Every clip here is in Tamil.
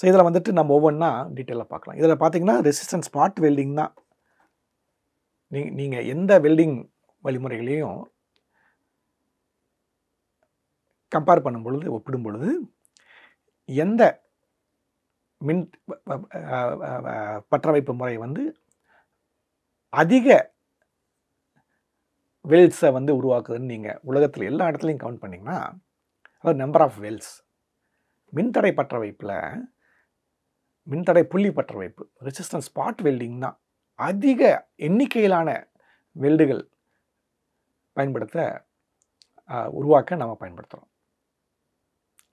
ஸோ இதில் வந்துட்டு நம்ம ஒவ்வொன்றா டீட்டெயிலாக பார்க்கலாம் இதில் பார்த்தீங்கன்னா ரெசிஸ்டன்ஸ் ஸ்பாட் வெல்டிங் தான் நீ நீங்கள் எந்த வெல்டிங் வழிமுறைகளையும் கம்பேர் பண்ணும் பொழுது ஒப்பிடும் பொழுது எந்த மின் பற்ற வைப்பு முறை வந்து அதிக வெல்ஸை வந்து உருவாக்குதுன்னு நீங்கள் உலகத்தில் எல்லா இடத்துலையும் கவுண்ட் பண்ணிங்கன்னா அதாவது நம்பர் ஆஃப் வெல்ஸ் மின்தடை பற்ற வைப்பில் மின்தடை புள்ளி பற்ற வைப்பு ரெசிஸ்டன்ஸ் ஸ்பாட் வெல்டிங்னா அதிக எண்ணிக்கையிலான வெல்டுகள் பயன்படுத்த உருவாக்க நம்ம பயன்படுத்துகிறோம்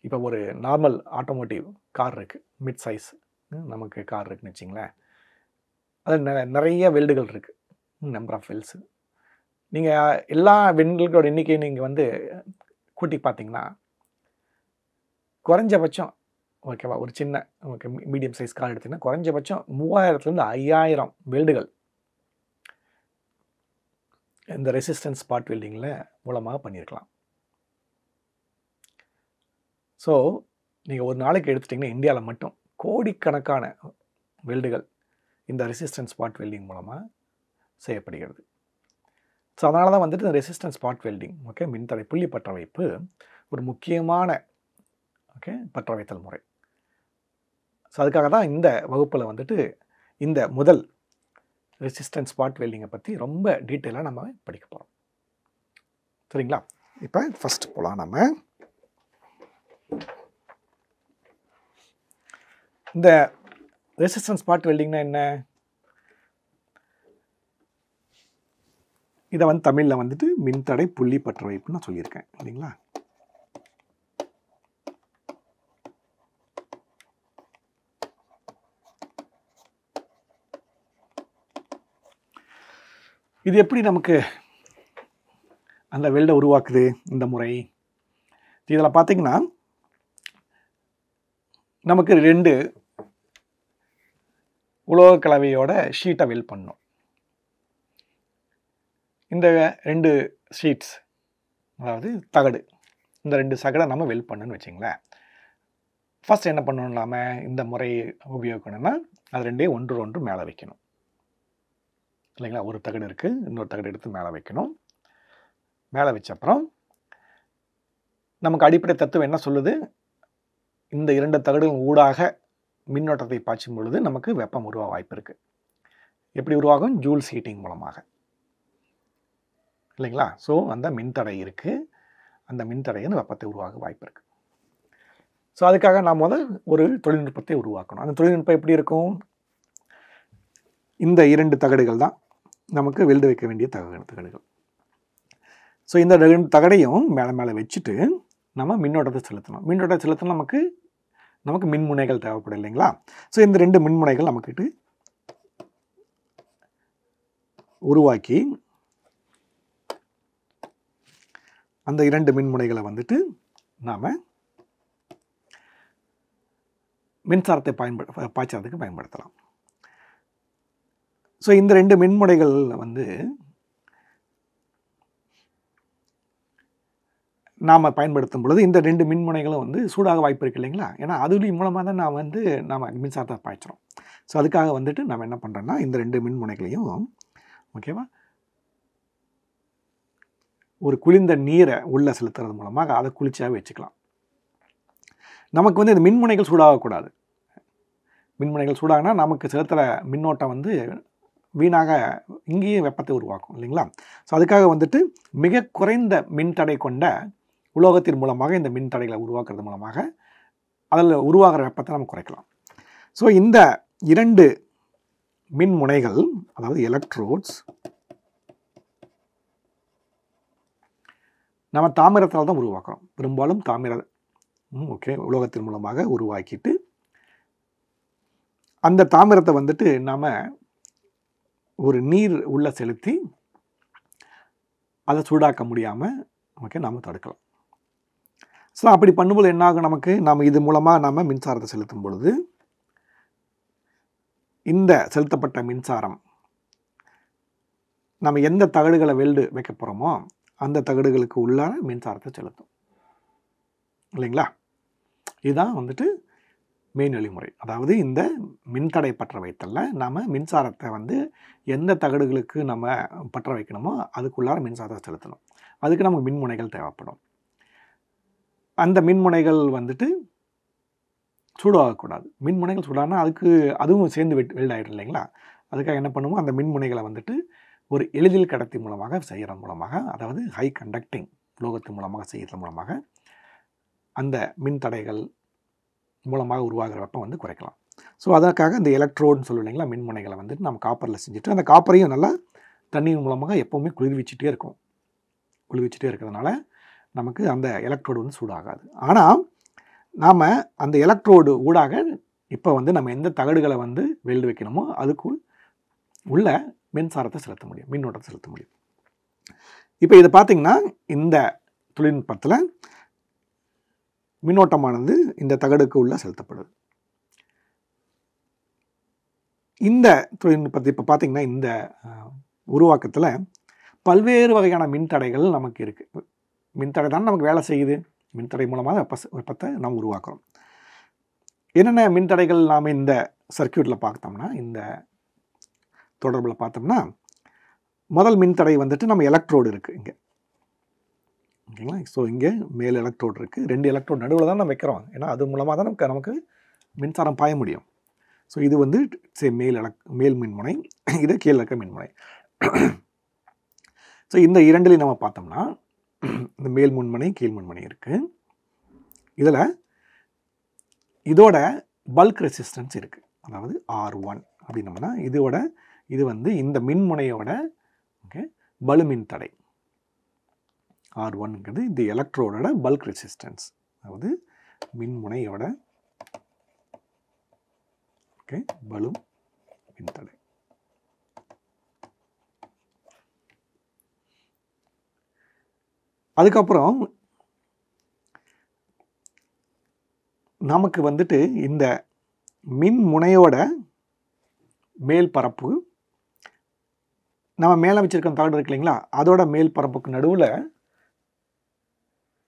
இப்போ ஒரு நார்மல் ஆட்டோமோட்டிவ் கார் இருக்குது மிட் சைஸ் நமக்கு கார் இருக்குன்னு வச்சிங்களேன் அது நிறைய வெல்டுகள் இருக்குது நம்பர் ஆஃப் வெல்ஸு நீங்கள் எல்லா வெல்டுகளோட எண்ணிக்கையும் நீங்கள் வந்து கூட்டி பார்த்தீங்கன்னா குறைஞ்சபட்சம் ஓகேவா ஒரு சின்ன ஓகே மீடியம் சைஸ் கார் எடுத்திங்கன்னா குறைஞ்சபட்சம் மூவாயிரத்துலேருந்து ஐயாயிரம் வெல்டுகள் இந்த ரெசிஸ்டன்ஸ் ஸ்பாட் வெல்டிங்கில் மூலமாக பண்ணியிருக்கலாம் ஸோ நீங்கள் ஒரு நாளைக்கு எடுத்துட்டிங்கன்னா இந்தியாவில் மட்டும் கோடிக்கணக்கான வெல்டுகள் இந்த ரெசிஸ்டன்ஸ் ஸ்பாட் வெல்டிங் மூலமாக செய்யப்படுகிறது ஸோ அதனால தான் வந்துட்டு இந்த ரெசிஸ்டன்ஸ் ஸ்பாட் வெல்டிங் ஓகே மின்தடை புள்ளி பற்ற வைப்பு ஒரு முக்கியமான ஓகே பற்ற வைத்தல் முறை ஸோ அதுக்காக தான் இந்த வகுப்பில் வந்துட்டு இந்த முதல் ரெசிஸ்டன்ஸ் ஸ்பாட் வெல்டிங்கை பற்றி ரொம்ப டீட்டெயிலாக நம்ம படிக்க போகிறோம் சரிங்களா இப்போ ஃபஸ்ட்டு போகலாம் நம்ம இந்த ரெசிஸ்டன்ஸ் ஸ்பாட் வெல்டிங்னா என்ன இதை வந்து தமிழில் வந்துட்டு மின்தடை புள்ளி பற்ற வைப்புன்னு நான் சொல்லியிருக்கேன் இல்லைங்களா இது எப்படி நமக்கு அந்த வெல்டை உருவாக்குது இந்த முறை இதில் பார்த்திங்கன்னா நமக்கு ரெண்டு உலோக கலவையோட ஷீட்டை வெல் பண்ணும் இந்த ரெண்டு ஷீட்ஸ் அதாவது தகடு இந்த ரெண்டு சகடை நம்ம வெல் பண்ணணும்னு வச்சிங்களேன் ஃபஸ்ட் என்ன பண்ணணும் இல்லாமல் இந்த முறையை உபயோகிக்கணும்னா அது ரெண்டே ஒன்று ஒன்று மேலே வைக்கணும் இல்லைங்களா ஒரு தகடு இருக்குது இன்னொரு தகடு எடுத்து மேலே வைக்கணும் மேலே வச்ச அப்புறம் நமக்கு அடிப்படை தத்துவம் என்ன சொல்லுது இந்த இரண்டு தகடுகள் ஊடாக மின்னோட்டத்தை பாய்ச்சும் பொழுது நமக்கு வெப்பம் உருவாக வாய்ப்பு இருக்குது எப்படி உருவாகும் ஜூல்ஸ் ஹீட்டிங் மூலமாக இல்லைங்களா ஸோ அந்த மின்தடை இருக்குது அந்த வந்து வெப்பத்தை உருவாக வாய்ப்பு இருக்குது ஸோ அதுக்காக நாம் முதல் ஒரு தொழில்நுட்பத்தை உருவாக்கணும் அந்த தொழில்நுட்பம் எப்படி இருக்கும் இந்த இரண்டு தகடுகள் தான் நமக்கு வெல்டு வைக்க வேண்டிய தகடு தகடுகள் ஸோ இந்த தகடையும் மேலே மேலே வச்சுட்டு நம்ம மின்னோட்டத்தை செலுத்தணும் மின்னோட்டத்தை செலுத்தணும் நமக்கு நமக்கு மின்முனைகள் தேவைப்படும் இல்லைங்களா ஸோ இந்த ரெண்டு மின்முனைகள் நமக்கிட்டு உருவாக்கி அந்த இரண்டு மின்முனைகளை வந்துட்டு நாம் மின்சாரத்தை பயன்படு பாய்ச்சறதுக்கு பயன்படுத்தலாம் ஸோ இந்த ரெண்டு மின்முனைகளில் வந்து நாம் பயன்படுத்தும் பொழுது இந்த ரெண்டு மின்முனைகளும் வந்து சூடாக வாய்ப்பு இருக்குது இல்லைங்களா ஏன்னா அதுலேயும் மூலமாக தான் நான் வந்து நாம் மின்சாரத்தை பாய்ச்சிரும் ஸோ அதுக்காக வந்துட்டு நம்ம என்ன பண்ணுறோன்னா இந்த ரெண்டு மின்முனைகளையும் ஓகேவா ஒரு குளிர்ந்த நீரை உள்ளே செலுத்துறது மூலமாக அதை குளிர்ச்சியாக வச்சுக்கலாம் நமக்கு வந்து இந்த மின்முனைகள் சூடாகக்கூடாது மின்முனைகள் சூடாகனா நமக்கு செலுத்துகிற மின்னோட்டம் வந்து வீணாக இங்கேயே வெப்பத்தை உருவாக்கும் இல்லைங்களா ஸோ அதுக்காக வந்துட்டு மிக குறைந்த மின்தடை கொண்ட உலோகத்தின் மூலமாக இந்த மின் தடைகளை உருவாக்குறது மூலமாக அதில் உருவாகிற வெப்பத்தை நம்ம குறைக்கலாம் ஸோ இந்த இரண்டு மின் முனைகள் அதாவது எலக்ட்ரோட்ஸ் நம்ம தாமிரத்தால் தான் உருவாக்குறோம் பெரும்பாலும் தாமிர ஓகே உலோகத்தின் மூலமாக உருவாக்கிட்டு அந்த தாமிரத்தை வந்துட்டு நாம் ஒரு நீர் உள்ளே செலுத்தி அதை சூடாக்க முடியாமல் நமக்கு நாம் தடுக்கலாம் ஸோ அப்படி பண்ணும்போது என்னாகும் நமக்கு நாம் இது மூலமாக நாம் மின்சாரத்தை செலுத்தும் பொழுது இந்த செலுத்தப்பட்ட மின்சாரம் நம்ம எந்த தகடுகளை வெல்டு வைக்க போகிறோமோ அந்த தகடுகளுக்கு உள்ளான மின்சாரத்தை செலுத்தும் இல்லைங்களா இதுதான் வந்துட்டு மெயின் வழிமுறை அதாவது இந்த மின்தடை பற்ற வைத்தலில் நம்ம மின்சாரத்தை வந்து எந்த தகடுகளுக்கு நம்ம பற்ற வைக்கணுமோ அதுக்குள்ளார மின்சாரத்தை செலுத்தணும் அதுக்கு நமக்கு மின்முனைகள் தேவைப்படும் அந்த மின்முனைகள் வந்துட்டு சூடாகக்கூடாது மின்முனைகள் சூடானா அதுக்கு அதுவும் சேர்ந்து வெட் ஆகிடும் இல்லைங்களா அதுக்காக என்ன பண்ணுவோம் அந்த மின்முனைகளை வந்துட்டு ஒரு எளிதில் கடத்தி மூலமாக செய்கிறது மூலமாக அதாவது ஹை கண்டக்டிங் உலோகத்தின் மூலமாக செய்கிறது மூலமாக அந்த மின் தடைகள் மூலமாக உருவாகிற வெப்பம் வந்து குறைக்கலாம் ஸோ அதற்காக இந்த எலக்ட்ரோடுன்னு சொல்லி இல்லைங்களா மின்முனைகளை வந்துட்டு நம்ம காப்பரில் செஞ்சுட்டு அந்த காப்பரையும் நல்லா தண்ணீர் மூலமாக எப்போவுமே குளிர்விச்சுட்டே இருக்கும் குளிர்விச்சுட்டே இருக்கிறதுனால நமக்கு அந்த எலக்ட்ரோடு வந்து சூடாகாது ஆனால் நாம் அந்த எலக்ட்ரோடு ஊடாக இப்போ வந்து நம்ம எந்த தகடுகளை வந்து வெல்டு வைக்கணுமோ அதுக்குள் உள்ள மின்சாரத்தை செலுத்த முடியும் மின்னோட்டத்தை செலுத்த முடியும் இப்போ இதை பார்த்திங்கன்னா இந்த தொழில்நுட்பத்தில் மின்னோட்டமானது இந்த தகடுக்கு உள்ளே செலுத்தப்படுது இந்த தொழில்நுட்பத்தை இப்போ பார்த்திங்கன்னா இந்த உருவாக்கத்தில் பல்வேறு வகையான மின்தடைகள் நமக்கு இருக்குது மின்தடை தான் நமக்கு வேலை செய்யுது மின்தடை மூலமாக வெப்ப வெப்பத்தை நாம் உருவாக்குறோம் என்னென்ன மின்தடைகள் நாம் இந்த சர்க்கியூட்டில் பார்த்தோம்னா இந்த தொடர்பில் பார்த்தோம்னா முதல் மின்தடை வந்துட்டு நம்ம எலக்ட்ரோடு இருக்குது இங்கே ஓகேங்களா ஸோ இங்கே மேல் எலக்ட்ரோடு இருக்குது ரெண்டு எலக்ட்ரோட் நடுவில் தான் நம்ம வைக்கிறோம் ஏன்னா அது மூலமாக தான் நமக்கு நமக்கு மின்சாரம் பாய முடியும் ஸோ இது வந்து சே மேல் எலக் மேல் மின்முனை இது கீழ் இருக்க மின்முனை ஸோ இந்த இரண்டிலையும் நம்ம பார்த்தோம்னா இந்த மேல் முன்மனை கீழ் முன்மனை இருக்குது இதில் இதோட பல்க் ரெசிஸ்டன்ஸ் இருக்குது அதாவது ஆர் ஒன் அப்படின்னம்னா இதோட இது வந்து இந்த மின்முனையோட ஓகே பலுமின் தடை ஆர் ஒன்ங்கிறது இந்த எலக்ட்ரோடோட பல்க் ரெசிஸ்டன்ஸ் அதாவது மின்முனையோட ஓகே பலும் மின்தடை அதுக்கப்புறம் நமக்கு வந்துட்டு இந்த மின் முனையோட மேல் பரப்பு நம்ம மேலே வச்சுருக்க இருக்கு இல்லைங்களா அதோட மேல் பரப்புக்கு நடுவில்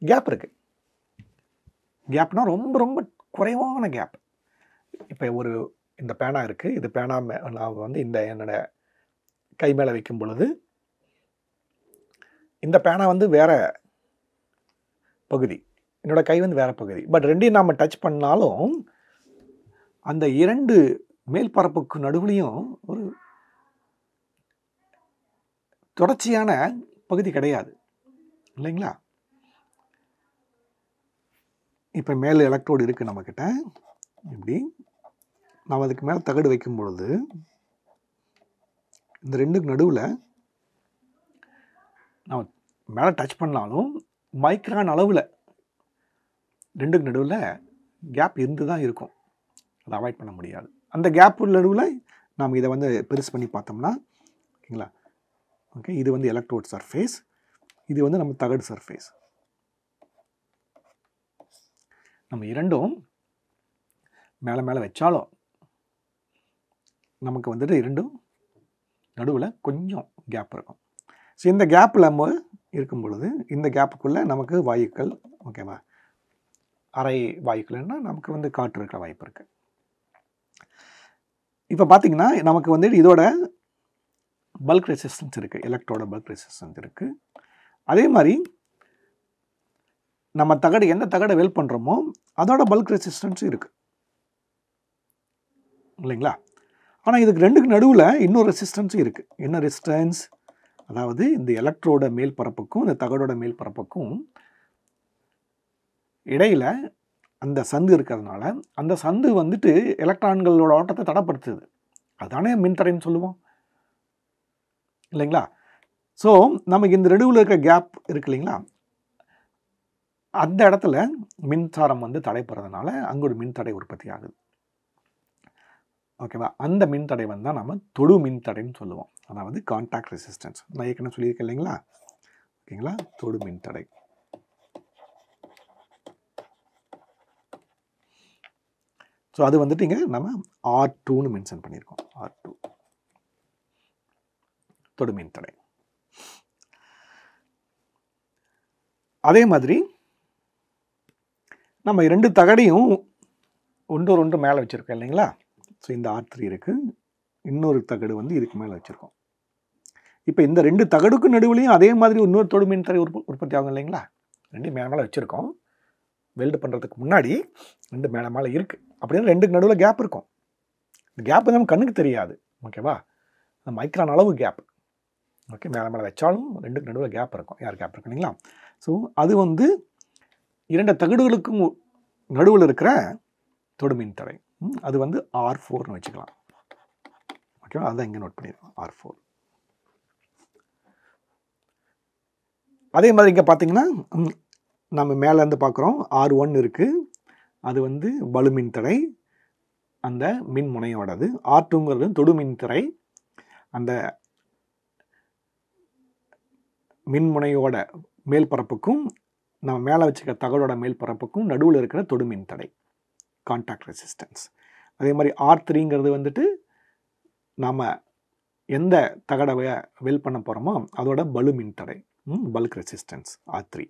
கேப் இருக்குது கேப்னா ரொம்ப ரொம்ப குறைவான கேப் இப்போ ஒரு இந்த பேனா இருக்குது இது பேனா நான் வந்து இந்த என்னோடய கை மேலே வைக்கும் பொழுது இந்த பேனா வந்து வேறு பகுதி என்னோடய கை வந்து வேறு பகுதி பட் ரெண்டையும் நாம் டச் பண்ணாலும் அந்த இரண்டு மேல்பரப்புக்கு நடுவுலையும் ஒரு தொடர்ச்சியான பகுதி கிடையாது இல்லைங்களா இப்போ மேலே எலக்ட்ரோடு இருக்குது நம்மக்கிட்ட இப்படி நாம் அதுக்கு மேலே தகடு வைக்கும் பொழுது இந்த ரெண்டுக்கு நடுவில் நம்ம மேலே டச் பண்ணாலும் மைக்ரான் அளவில் ரெண்டுக்கு நடுவில் கேப் இருந்து தான் இருக்கும் அதை அவாய்ட் பண்ண முடியாது அந்த கேப்பு நடுவில் நாம் இதை வந்து பெருசு பண்ணி பார்த்தோம்னா ஓகேங்களா ஓகே இது வந்து எலக்ட்ரோட் சர்ஃபேஸ் இது வந்து நம்ம தகடு சர்ஃபேஸ் நம்ம இரண்டும் மேலே மேலே வச்சாலும் நமக்கு வந்துட்டு இரண்டும் நடுவில் கொஞ்சம் கேப் இருக்கும் ஸோ இந்த கேப்பில் நம்ம இருக்கும் பொழுது இந்த கேப்புக்குள்ளே நமக்கு வாயுக்கள் ஓகேவா அரை வாயுக்கள்னால் நமக்கு வந்து காற்று இருக்கிற வாய்ப்பு இருக்குது இப்போ பார்த்திங்கன்னா நமக்கு வந்துட்டு இதோட பல்க் ரெசிஸ்டன்ஸ் இருக்குது எலக்ட்ரோட பல்க் ரெசிஸ்டன்ஸ் இருக்குது அதே மாதிரி நம்ம தகடு எந்த தகடை வெல் பண்ணுறோமோ அதோட பல்க் ரெசிஸ்டன்ஸும் இருக்குது இல்லைங்களா ஆனால் இதுக்கு ரெண்டுக்கு நடுவில் இன்னொரு ரெசிஸ்டன்ஸும் இருக்குது என்ன ரெசிஸ்டன்ஸ் அதாவது இந்த எலக்ட்ரோட மேல் பரப்புக்கும் இந்த தகடோட மேல் பரப்புக்கும் இடையில் அந்த சந்து இருக்கிறதுனால அந்த சந்து வந்துட்டு எலக்ட்ரான்களோட ஓட்டத்தை தடைப்படுத்துது அதுதானே மின்தடைன்னு சொல்லுவோம் இல்லைங்களா ஸோ நமக்கு இந்த ரெடுவில் இருக்க கேப் இருக்கு இல்லைங்களா அந்த இடத்துல மின்சாரம் வந்து தடைப்படுறதுனால அங்கே ஒரு மின்தடை உற்பத்தி ஆகுது ஓகேவா அந்த மின்தடை வந்தால் நம்ம தொடு மின்தடைன்னு சொல்லுவோம் அதாவது கான்டாக்ட் ரெசிஸ்டன்ஸ் நான் ஏற்கனவே சொல்லியிருக்கேன் இல்லைங்களா ஓகேங்களா தொடு மின்தடை ஸோ அது வந்துட்டு இங்கே நம்ம ஆர் டூன்னு மென்ஷன் பண்ணியிருக்கோம் ஆர் டூ தொடு மின்தடை அதே மாதிரி நம்ம இரண்டு தகடையும் ஒன்று ஒன்று மேலே வச்சுருக்கோம் இல்லைங்களா ஸோ இந்த ஆர் த்ரீ இருக்குது இன்னொரு தகடு வந்து இதுக்கு மேலே வச்சுருக்கோம் இப்போ இந்த ரெண்டு தகடுக்கு நடுவுலையும் அதே மாதிரி இன்னொரு மின் தரை உற்பத்தி ஆகும் இல்லைங்களா ரெண்டு மேலே மேலே வச்சுருக்கோம் வெல்டு பண்ணுறதுக்கு முன்னாடி ரெண்டு மேலே மேலே இருக்குது அப்படின்னு ரெண்டுக்கு நடுவில் கேப் இருக்கும் இந்த கேப் நம்ம கண்ணுக்கு தெரியாது ஓகேவா மைக்ரான் அளவு கேப் ஓகே மேலே மேலே வச்சாலும் ரெண்டுக்கு நடுவில் கேப் இருக்கும் யார் கேப் இருக்கு இல்லைங்களா ஸோ அது வந்து இரண்டு தகடுகளுக்கும் நடுவில் இருக்கிற தொடுமின் தடை அது வந்து ஆர் ஃபோர்னு வச்சுக்கலாம் ஓகேவா அதான் இங்கே நோட் பண்ணிடலாம் ஆர் ஃபோர் அதே மாதிரி இங்கே பார்த்தீங்கன்னா நம்ம மேலேருந்து பார்க்குறோம் ஆர் ஒன் இருக்குது அது வந்து பலுமின் தடை அந்த மின் முனையோடது ஆர் டூங்கிறது தொடு மின்திரை அந்த மின்முனையோட மேல்பரப்புக்கும் நம்ம மேலே வச்சுக்க தகடோட மேல் பரப்புக்கும் நடுவில் இருக்கிற தொடுமின் தடை கான்டாக்ட் ரெசிஸ்டன்ஸ் அதே மாதிரி ஆர் த்ரீங்கிறது வந்துட்டு நாம் எந்த தகடவை வெல் பண்ண போகிறோமோ அதோட பலு மின் தடை bulk resistance R three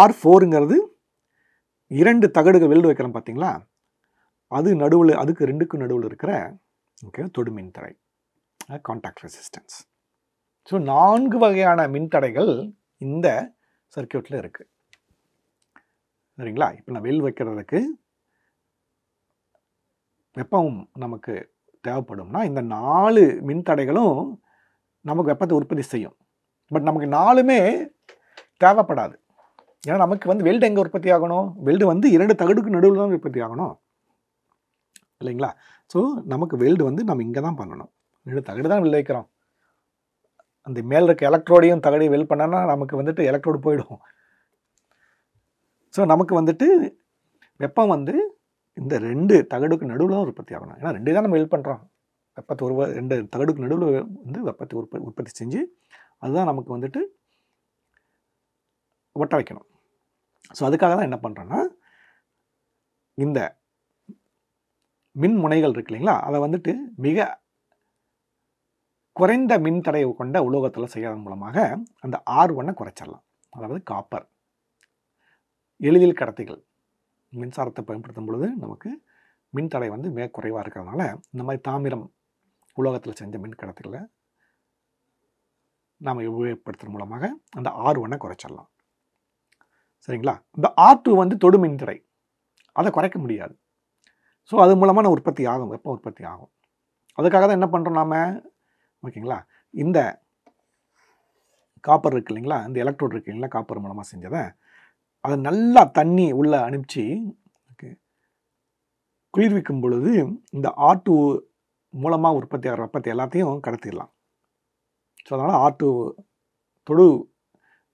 R ஃபோருங்கிறது இரண்டு தகடுகள் வெல்டு வைக்கிறோம் பார்த்தீங்களா அது நடுவில் அதுக்கு ரெண்டுக்கும் நடுவில் இருக்கிற ஓகே தொடு தடை கான்டாக்ட் ரெசிஸ்டன்ஸ் ஸோ நான்கு வகையான மின்தடைகள் இந்த சர்க்கியூட்டில் இருக்குது சரிங்களா இப்போ நான் வெயில் வைக்கிறதுக்கு வெப்பம் நமக்கு தேவைப்படும்னா இந்த நாலு மின்தடைகளும் நமக்கு வெப்பத்தை உற்பத்தி செய்யும் பட் நமக்கு நாலுமே தேவைப்படாது ஏன்னா நமக்கு வந்து வெல்டு எங்கே உற்பத்தி ஆகணும் வெல்டு வந்து இரண்டு தகடுக்கு நடுவில் தான் உற்பத்தி ஆகணும் இல்லைங்களா ஸோ நமக்கு வெல்டு வந்து நம்ம இங்கே தான் பண்ணணும் ரெண்டு தகடு தான் விளைவிக்கிறோம் வைக்கிறோம் அந்த மேல் இருக்க எலக்ட்ரோடையும் தகடையும் வெல் பண்ணோன்னா நமக்கு வந்துட்டு எலக்ட்ரோடு போயிடும் ஸோ நமக்கு வந்துட்டு வெப்பம் வந்து இந்த ரெண்டு தகடுக்கு நடுவில் உற்பத்தி ஆகணும் ஏன்னா ரெண்டு தான் நம்ம வெல் பண்ணுறோம் வெப்பத்தை ஒரு ரெண்டு தகடுக்கு நடுவில் வந்து வெப்பத்தை உற்ப உற்பத்தி செஞ்சு அதுதான் நமக்கு வந்துட்டு ஒட்ட வைக்கணும் ஸோ அதுக்காக தான் என்ன பண்ணுறோன்னா இந்த மின் முனைகள் இருக்கு இல்லைங்களா அதை வந்துட்டு மிக குறைந்த மின்தடை கொண்ட உலோகத்தில் செய்கிறதன் மூலமாக அந்த ஆர் ஒன்றை குறைச்சிடலாம் அதாவது காப்பர் எளிதில் கடத்திகள் மின்சாரத்தை பயன்படுத்தும் பொழுது நமக்கு மின்தடை வந்து மிக குறைவாக இருக்கிறதுனால இந்த மாதிரி தாமிரம் உலோகத்தில் செஞ்ச மின் கடத்திகளை நாம் உபயோகப்படுத்துறது மூலமாக அந்த ஆர் ஒன்றை குறைச்சிடலாம் சரிங்களா இந்த ஆர் டூ வந்து தொடு மின்தடை அதை குறைக்க முடியாது ஸோ அது மூலமாக நான் உற்பத்தி ஆகும் எப்போ உற்பத்தி ஆகும் அதுக்காக தான் என்ன பண்ணுறோம் நாம் ஓகேங்களா இந்த காப்பர் இருக்கு இல்லைங்களா இந்த எலக்ட்ரோட் இருக்கு இல்லைங்களா காப்பர் மூலமாக செஞ்சதை அதை நல்லா தண்ணி உள்ளே அனுப்பிச்சு குளிர்விக்கும் பொழுது இந்த ஆட்டு மூலமாக உற்பத்தி ஆகிற வெப்பத்தை எல்லாத்தையும் கடத்திடலாம் ஸோ அதனால் ஆட்டு தொழு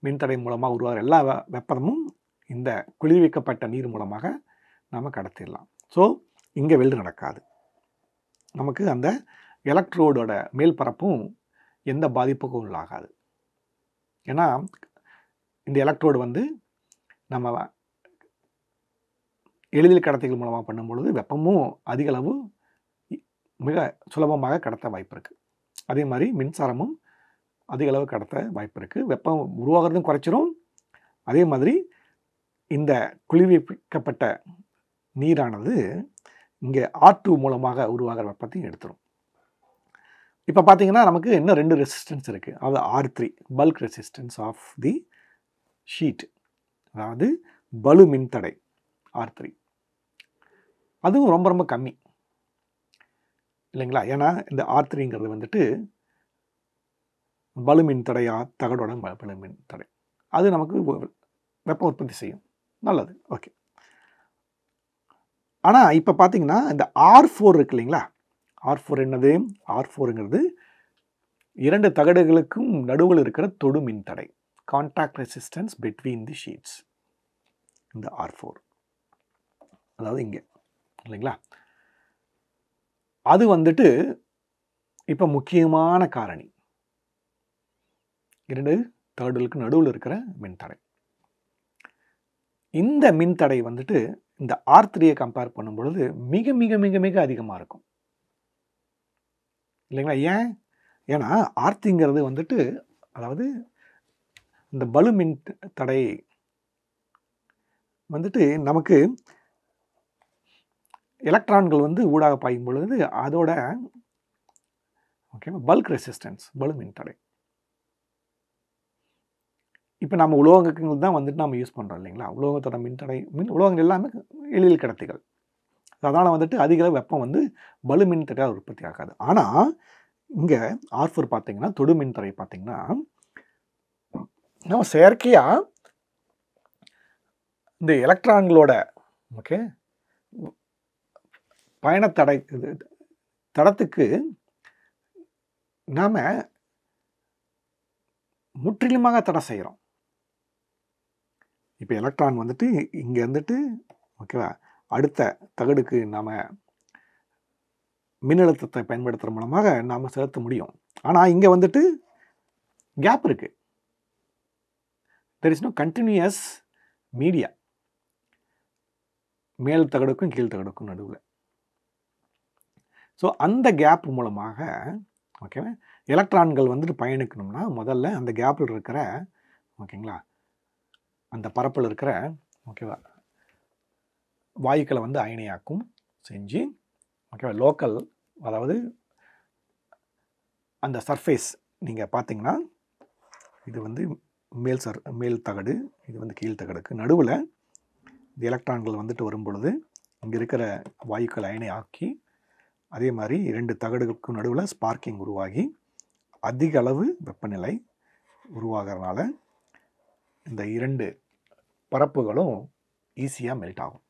மின்தடை மூலமாக உருவாகிற எல்லா வெப்பமும் இந்த குளிர்விக்கப்பட்ட நீர் மூலமாக நாம் கடத்திடலாம் ஸோ இங்கே வெல்டு நடக்காது நமக்கு அந்த எலக்ட்ரோடோட மேல்பரப்பும் எந்த பாதிப்புக்கும் உள்ளாகாது ஏன்னா இந்த எலக்ட்ரோடு வந்து நம்ம எளிதில் கடத்திகள் மூலமாக பண்ணும்பொழுது வெப்பமும் அதிக அளவு மிக சுலபமாக கடத்த வாய்ப்பு இருக்குது அதே மாதிரி மின்சாரமும் அதிக அளவு கடத்த வாய்ப்பு இருக்குது வெப்பம் உருவாகிறதும் குறைச்சிரும் அதே மாதிரி இந்த குளிர்விக்கப்பட்ட நீரானது இங்கே ஆற்று மூலமாக உருவாகிற வெப்பத்தையும் எடுத்துரும் இப்போ பார்த்தீங்கன்னா நமக்கு இன்னும் ரெண்டு ரெசிஸ்டன்ஸ் இருக்குது அது R three bulk resistance of the sheet அதாவது பலு மின்தடை ஆர் த்ரீ அதுவும் ரொம்ப ரொம்ப கம்மி இல்லைங்களா ஏன்னா இந்த ஆர் த்ரீங்கிறது வந்துட்டு பலு தடையா தகடோட பலு தடை அது நமக்கு வெப்பம் உற்பத்தி செய்யும் நல்லது ஓகே ஆனால் இப்போ பார்த்தீங்கன்னா இந்த ஆர் ஃபோர் இருக்கு இல்லைங்களா ஆர் ஃபோர் என்னது ஆர் ஃபோருங்கிறது இரண்டு தகடுகளுக்கும் நடுவில் இருக்கிற தொடு மின்தடை contact resistance between the sheets இந்த ஆர் ஃபோர் அதாவது இங்கே இல்லைங்களா அது வந்துட்டு இப்போ முக்கியமான காரணி இரண்டு தகடுகளுக்கு நடுவில் இருக்கிற மின்தடை இந்த மின்தடை வந்துட்டு இந்த ஆர் த்ரீயை கம்பேர் பண்ணும் பொழுது மிக மிக மிக மிக அதிகமாக இருக்கும் இல்லைங்களா ஏன் ஏன்னா ஆர்த்திங்கிறது வந்துட்டு அதாவது இந்த பலு மின் தடை வந்துட்டு நமக்கு எலக்ட்ரான்கள் வந்து ஊடாக பாயும் பொழுது அதோட ஓகேவா பல்க் ரெசிஸ்டன்ஸ் பலு மின் தடை இப்போ நம்ம உலோகங்கள் தான் வந்துட்டு நம்ம யூஸ் பண்ணுறோம் இல்லைங்களா உலோகத்தோட மின்தடை மின் உலோகங்கள் எல்லாமே எளியல் கடத்திகள் அதனால் வந்துட்டு அதிக வெப்பம் வந்து பலு மின்தடையால் உற்பத்தி ஆகாது ஆனால் இங்கே ஆர்ஃபர் பார்த்தீங்கன்னா தொடு மின்தடை பார்த்தீங்கன்னா நம்ம செயற்கையாக இந்த எலக்ட்ரான்களோட ஓகே பயணத்தடை தடத்துக்கு நாம் முற்றிலுமாக தடை செய்கிறோம் இப்போ எலக்ட்ரான் வந்துட்டு இங்கே வந்துட்டு ஓகேவா அடுத்த தகடுக்கு நாம் மின்னழுத்தத்தை பயன்படுத்துகிற மூலமாக நாம் செலுத்த முடியும் ஆனால் இங்கே வந்துட்டு கேப் இருக்குது there is no continuous media மேல் தகடுக்கும் கீழ் தகடுக்கும் நடுவில் ஸோ அந்த கேப் மூலமாக ஓகேவா எலக்ட்ரான்கள் வந்துட்டு பயணிக்கணும்னா முதல்ல அந்த கேப்பில் இருக்கிற ஓகேங்களா அந்த பரப்பில் இருக்கிற ஓகேவா வாயுக்களை வந்து அயனியாக்கும் செஞ்சு ஓகேவா லோக்கல் அதாவது அந்த சர்ஃபேஸ் நீங்கள் பார்த்தீங்கன்னா இது வந்து மேல் சர் மேல் தகடு இது வந்து கீழ் தகடுக்கு நடுவில் இந்த எலக்ட்ரான்கள் வந்துட்டு வரும் பொழுது இங்கே இருக்கிற வாயுக்கள் அயனை ஆக்கி அதே மாதிரி இரண்டு தகடுகளுக்கும் நடுவில் ஸ்பார்க்கிங் உருவாகி அதிக அளவு வெப்பநிலை உருவாகிறதுனால இந்த இரண்டு பரப்புகளும் ஈஸியாக மெல்ட் ஆகும்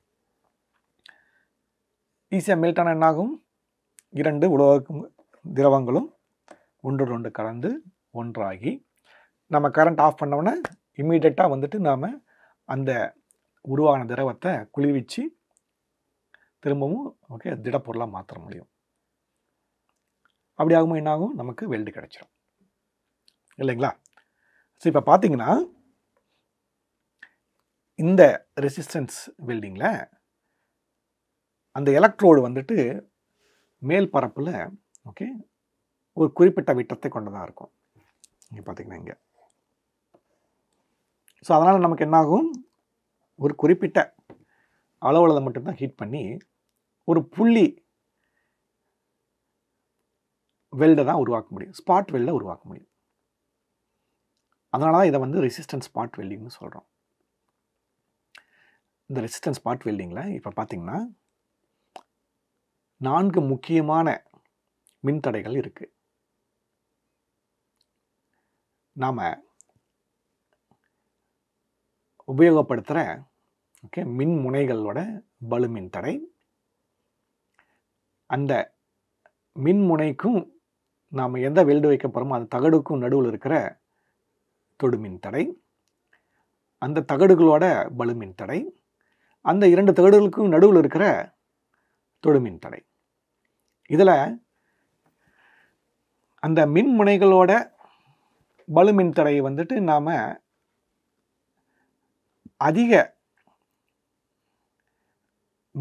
ஈஸியாக மெல்ட்டான என்னாகும் இரண்டு உலோகம் திரவங்களும் ஒன்று ஒன்று கலந்து ஒன்றாகி நம்ம கரண்ட் ஆஃப் பண்ணோன்னே இம்மீடியட்டாக வந்துட்டு நாம் அந்த உருவான திரவத்தை குளிர்விச்சு திரும்பவும் ஓகே திடப்பொருளாக மாற்ற முடியும் அப்படி ஆகும்போது என்னாகும் நமக்கு வெல்டு கிடச்சிரும் இல்லைங்களா ஸோ இப்போ பார்த்தீங்கன்னா இந்த ரெசிஸ்டன்ஸ் வெல்டிங்கில் அந்த எலக்ட்ரோடு வந்துட்டு மேல் பரப்பில் ஓகே ஒரு குறிப்பிட்ட விட்டத்தை கொண்டதாக இருக்கும் இங்கே பார்த்தீங்கன்னா இங்கே ஸோ அதனால் நமக்கு என்னாகும் ஒரு குறிப்பிட்ட அளவில் மட்டும்தான் ஹீட் பண்ணி ஒரு புள்ளி வெல்டை தான் உருவாக்க முடியும் ஸ்பாட் வெல்டை உருவாக்க முடியும் அதனால தான் இதை வந்து ரெசிஸ்டன்ஸ் ஸ்பாட் வெல்டிங்னு சொல்கிறோம் இந்த ரெசிஸ்டன்ஸ் ஸ்பாட் வெல்டிங்கில் இப்போ பார்த்திங்கன்னா நான்கு முக்கியமான மின்தடைகள் இருக்குது நாம் உபயோகப்படுத்துகிற ஓகே மின் முனைகளோட பலு மின்தடை அந்த மின்முனைக்கும் நாம் எந்த வெல்டு வைக்க போகிறோமோ அந்த தகடுக்கும் நடுவில் இருக்கிற தொடு மின்தடை அந்த தகடுகளோட பலு மின்தடை அந்த இரண்டு தகடுகளுக்கும் நடுவில் இருக்கிற தொடு மின்தடை இதில் அந்த மின்முனைகளோட பலுமின் தடையை வந்துட்டு நாம் அதிக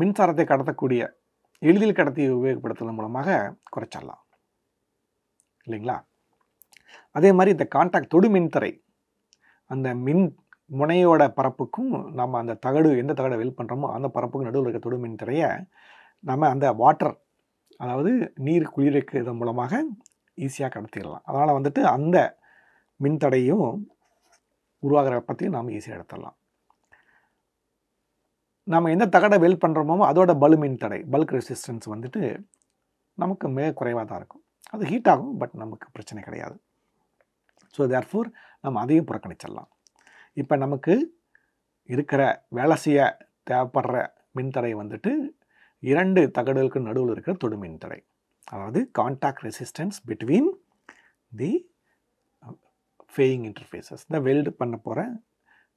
மின்சாரத்தை கடத்தக்கூடிய எளிதில் கடத்தி உபயோகப்படுத்துவதன் மூலமாக குறைச்சிடலாம் இல்லைங்களா அதே மாதிரி இந்த காண்டாக்ட் தொடு மின்தரை அந்த மின் முனையோட பரப்புக்கும் நம்ம அந்த தகடு எந்த தகடை வெல் பண்ணுறோமோ அந்த பரப்புக்கும் நடுவில் இருக்க தொடு மின்தரையை நம்ம அந்த வாட்டர் அதாவது நீர் குளிர்விக்கிறது மூலமாக ஈஸியாக கடத்திடலாம் அதனால் வந்துட்டு அந்த மின்தடையும் உருவாகிற வெப்பத்தையும் நாம் ஈஸியாக எடுத்துடலாம் நம்ம எந்த தகடை வெல் பண்ணுறோமோ அதோட பலு மின் தடை பல்க் ரெசிஸ்டன்ஸ் வந்துட்டு நமக்கு மிக குறைவாக தான் இருக்கும் அது ஹீட் ஆகும் பட் நமக்கு பிரச்சனை கிடையாது ஸோ தேர்ஃபோர் நம்ம அதையும் புறக்கணிச்சிடலாம் இப்போ நமக்கு இருக்கிற வேலை செய்ய தேவைப்படுற மின்தடை வந்துட்டு இரண்டு தகடுகளுக்கு நடுவில் இருக்கிற தொடுமின் தடை அதாவது contact resistance between the faying interfaces இந்த வெல்டு பண்ண போகிற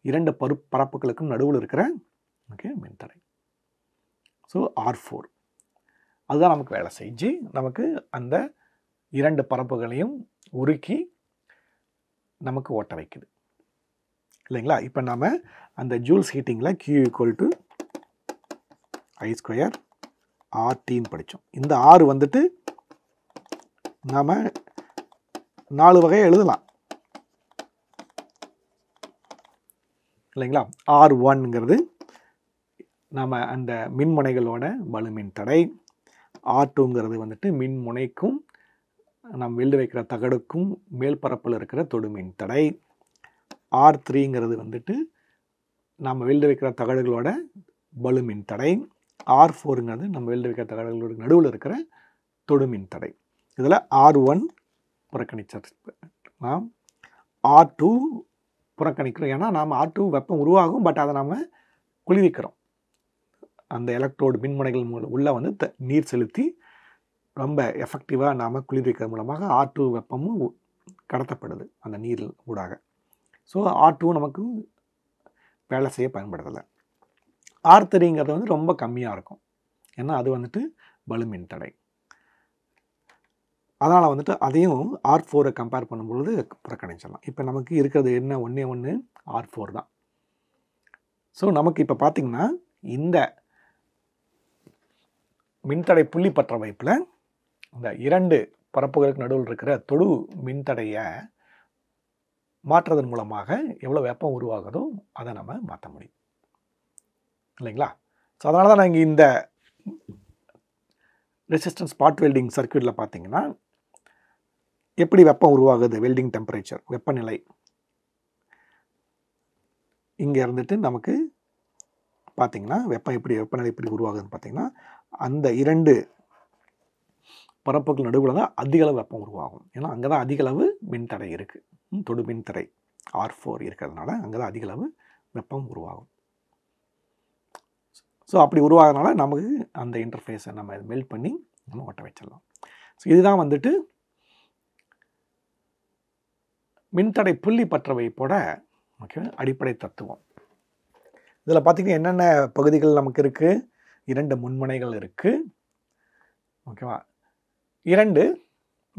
இரண்டு பரு பரப்புகளுக்கும் நடுவில் இருக்கிற ஓகே மின்தடை ஸோ ஆர் ஃபோர் அதுதான் நமக்கு வேலை செஞ்சு நமக்கு அந்த இரண்டு பரப்புகளையும் உருக்கி நமக்கு ஓட்ட வைக்குது இல்லைங்களா இப்போ நாம் அந்த ஜூல்ஸ் ஹீட்டிங்கில் Q equal to I square ஆர்டின்னு படித்தோம் இந்த ஆறு வந்துட்டு நாம் நாலு வகையை எழுதலாம் இல்லைங்களா ஆர் ஒன்ங்கிறது நாம் அந்த மின்முனைகளோட வலுமின் தடை ஆர் டூங்கிறது வந்துட்டு மின்முனைக்கும் நாம் வெல்டு வைக்கிற தகடுக்கும் மேல்பரப்பில் இருக்கிற தொடுமின் தடை ஆர் த்ரீங்கிறது வந்துட்டு நாம் வெல்டு வைக்கிற தகடுகளோட வலுமின் தடை ஆர் ஃபோருங்கிறது நம்ம வெளியில் வைக்கிற நடுவில் இருக்கிற தொடுமின் தடை இதில் ஆர் ஒன் புறக்கணிச்சிருப்பா ஆர் டூ புறக்கணிக்கிறோம் ஏன்னா நாம் ஆர் டூ வெப்பம் உருவாகும் பட் அதை நாம் குளிர்விக்கிறோம் அந்த எலக்ட்ரோடு மின்முனைகள் மூலம் உள்ளே வந்து த நீர் செலுத்தி ரொம்ப எஃபெக்டிவாக நாம் குளிர்விக்கிறது மூலமாக ஆர் டூ வெப்பமும் கடத்தப்படுது அந்த நீர் ஊடாக ஸோ ஆர் டூ நமக்கு வேலை செய்ய பயன்படுத்தலை ஆர்த்தரிங்கிறது வந்து ரொம்ப கம்மியாக இருக்கும் ஏன்னா அது வந்துட்டு பலுமின் தடை அதனால் வந்துட்டு அதையும் ஆர் ஃபோரை கம்பேர் பண்ணும்பொழுது புறக்கணிச்சிடலாம் இப்போ நமக்கு இருக்கிறது என்ன ஒன்றே ஒன்று ஆர் ஃபோர் தான் ஸோ நமக்கு இப்போ பார்த்திங்கன்னா இந்த மின்தடை புள்ளி பற்ற வைப்பில் இந்த இரண்டு பரப்புகளுக்கு நடுவில் இருக்கிற தொழு மின்தடையை மாற்றுறதன் மூலமாக எவ்வளோ வெப்பம் உருவாகுதோ அதை நம்ம மாற்ற முடியும் இல்லைங்களா ஸோ அதனால தான் நாங்கள் இந்த ரெசிஸ்டன்ஸ் ஸ்பாட் வெல்டிங் சர்க்கியூட்டில் பார்த்தீங்கன்னா எப்படி வெப்பம் உருவாகுது வெல்டிங் டெம்பரேச்சர் வெப்பநிலை இங்கே இருந்துட்டு நமக்கு பார்த்திங்கன்னா வெப்பம் எப்படி வெப்பநிலை எப்படி உருவாகுதுன்னு பார்த்திங்கன்னா அந்த இரண்டு பரப்புகள் நடுவில் தான் அதிகளவு வெப்பம் உருவாகும் ஏன்னா அங்கே தான் அதிகளவு மின்தடை இருக்குது தொடு மின்தடை ஆர் ஃபோர் இருக்கிறதுனால அங்கே தான் அதிகளவு வெப்பம் உருவாகும் ஸோ அப்படி உருவாகிறதுனால நமக்கு அந்த இன்டர்ஃபேஸை நம்ம மெல்ட் பண்ணி நம்ம ஒட்ட வச்சிடலாம் ஸோ இதுதான் வந்துட்டு மின்தடை புள்ளி பற்ற வைப்போட ஓகே அடிப்படை தத்துவம் இதில் பார்த்திங்கன்னா என்னென்ன பகுதிகள் நமக்கு இருக்குது இரண்டு முன்முனைகள் இருக்குது ஓகேவா இரண்டு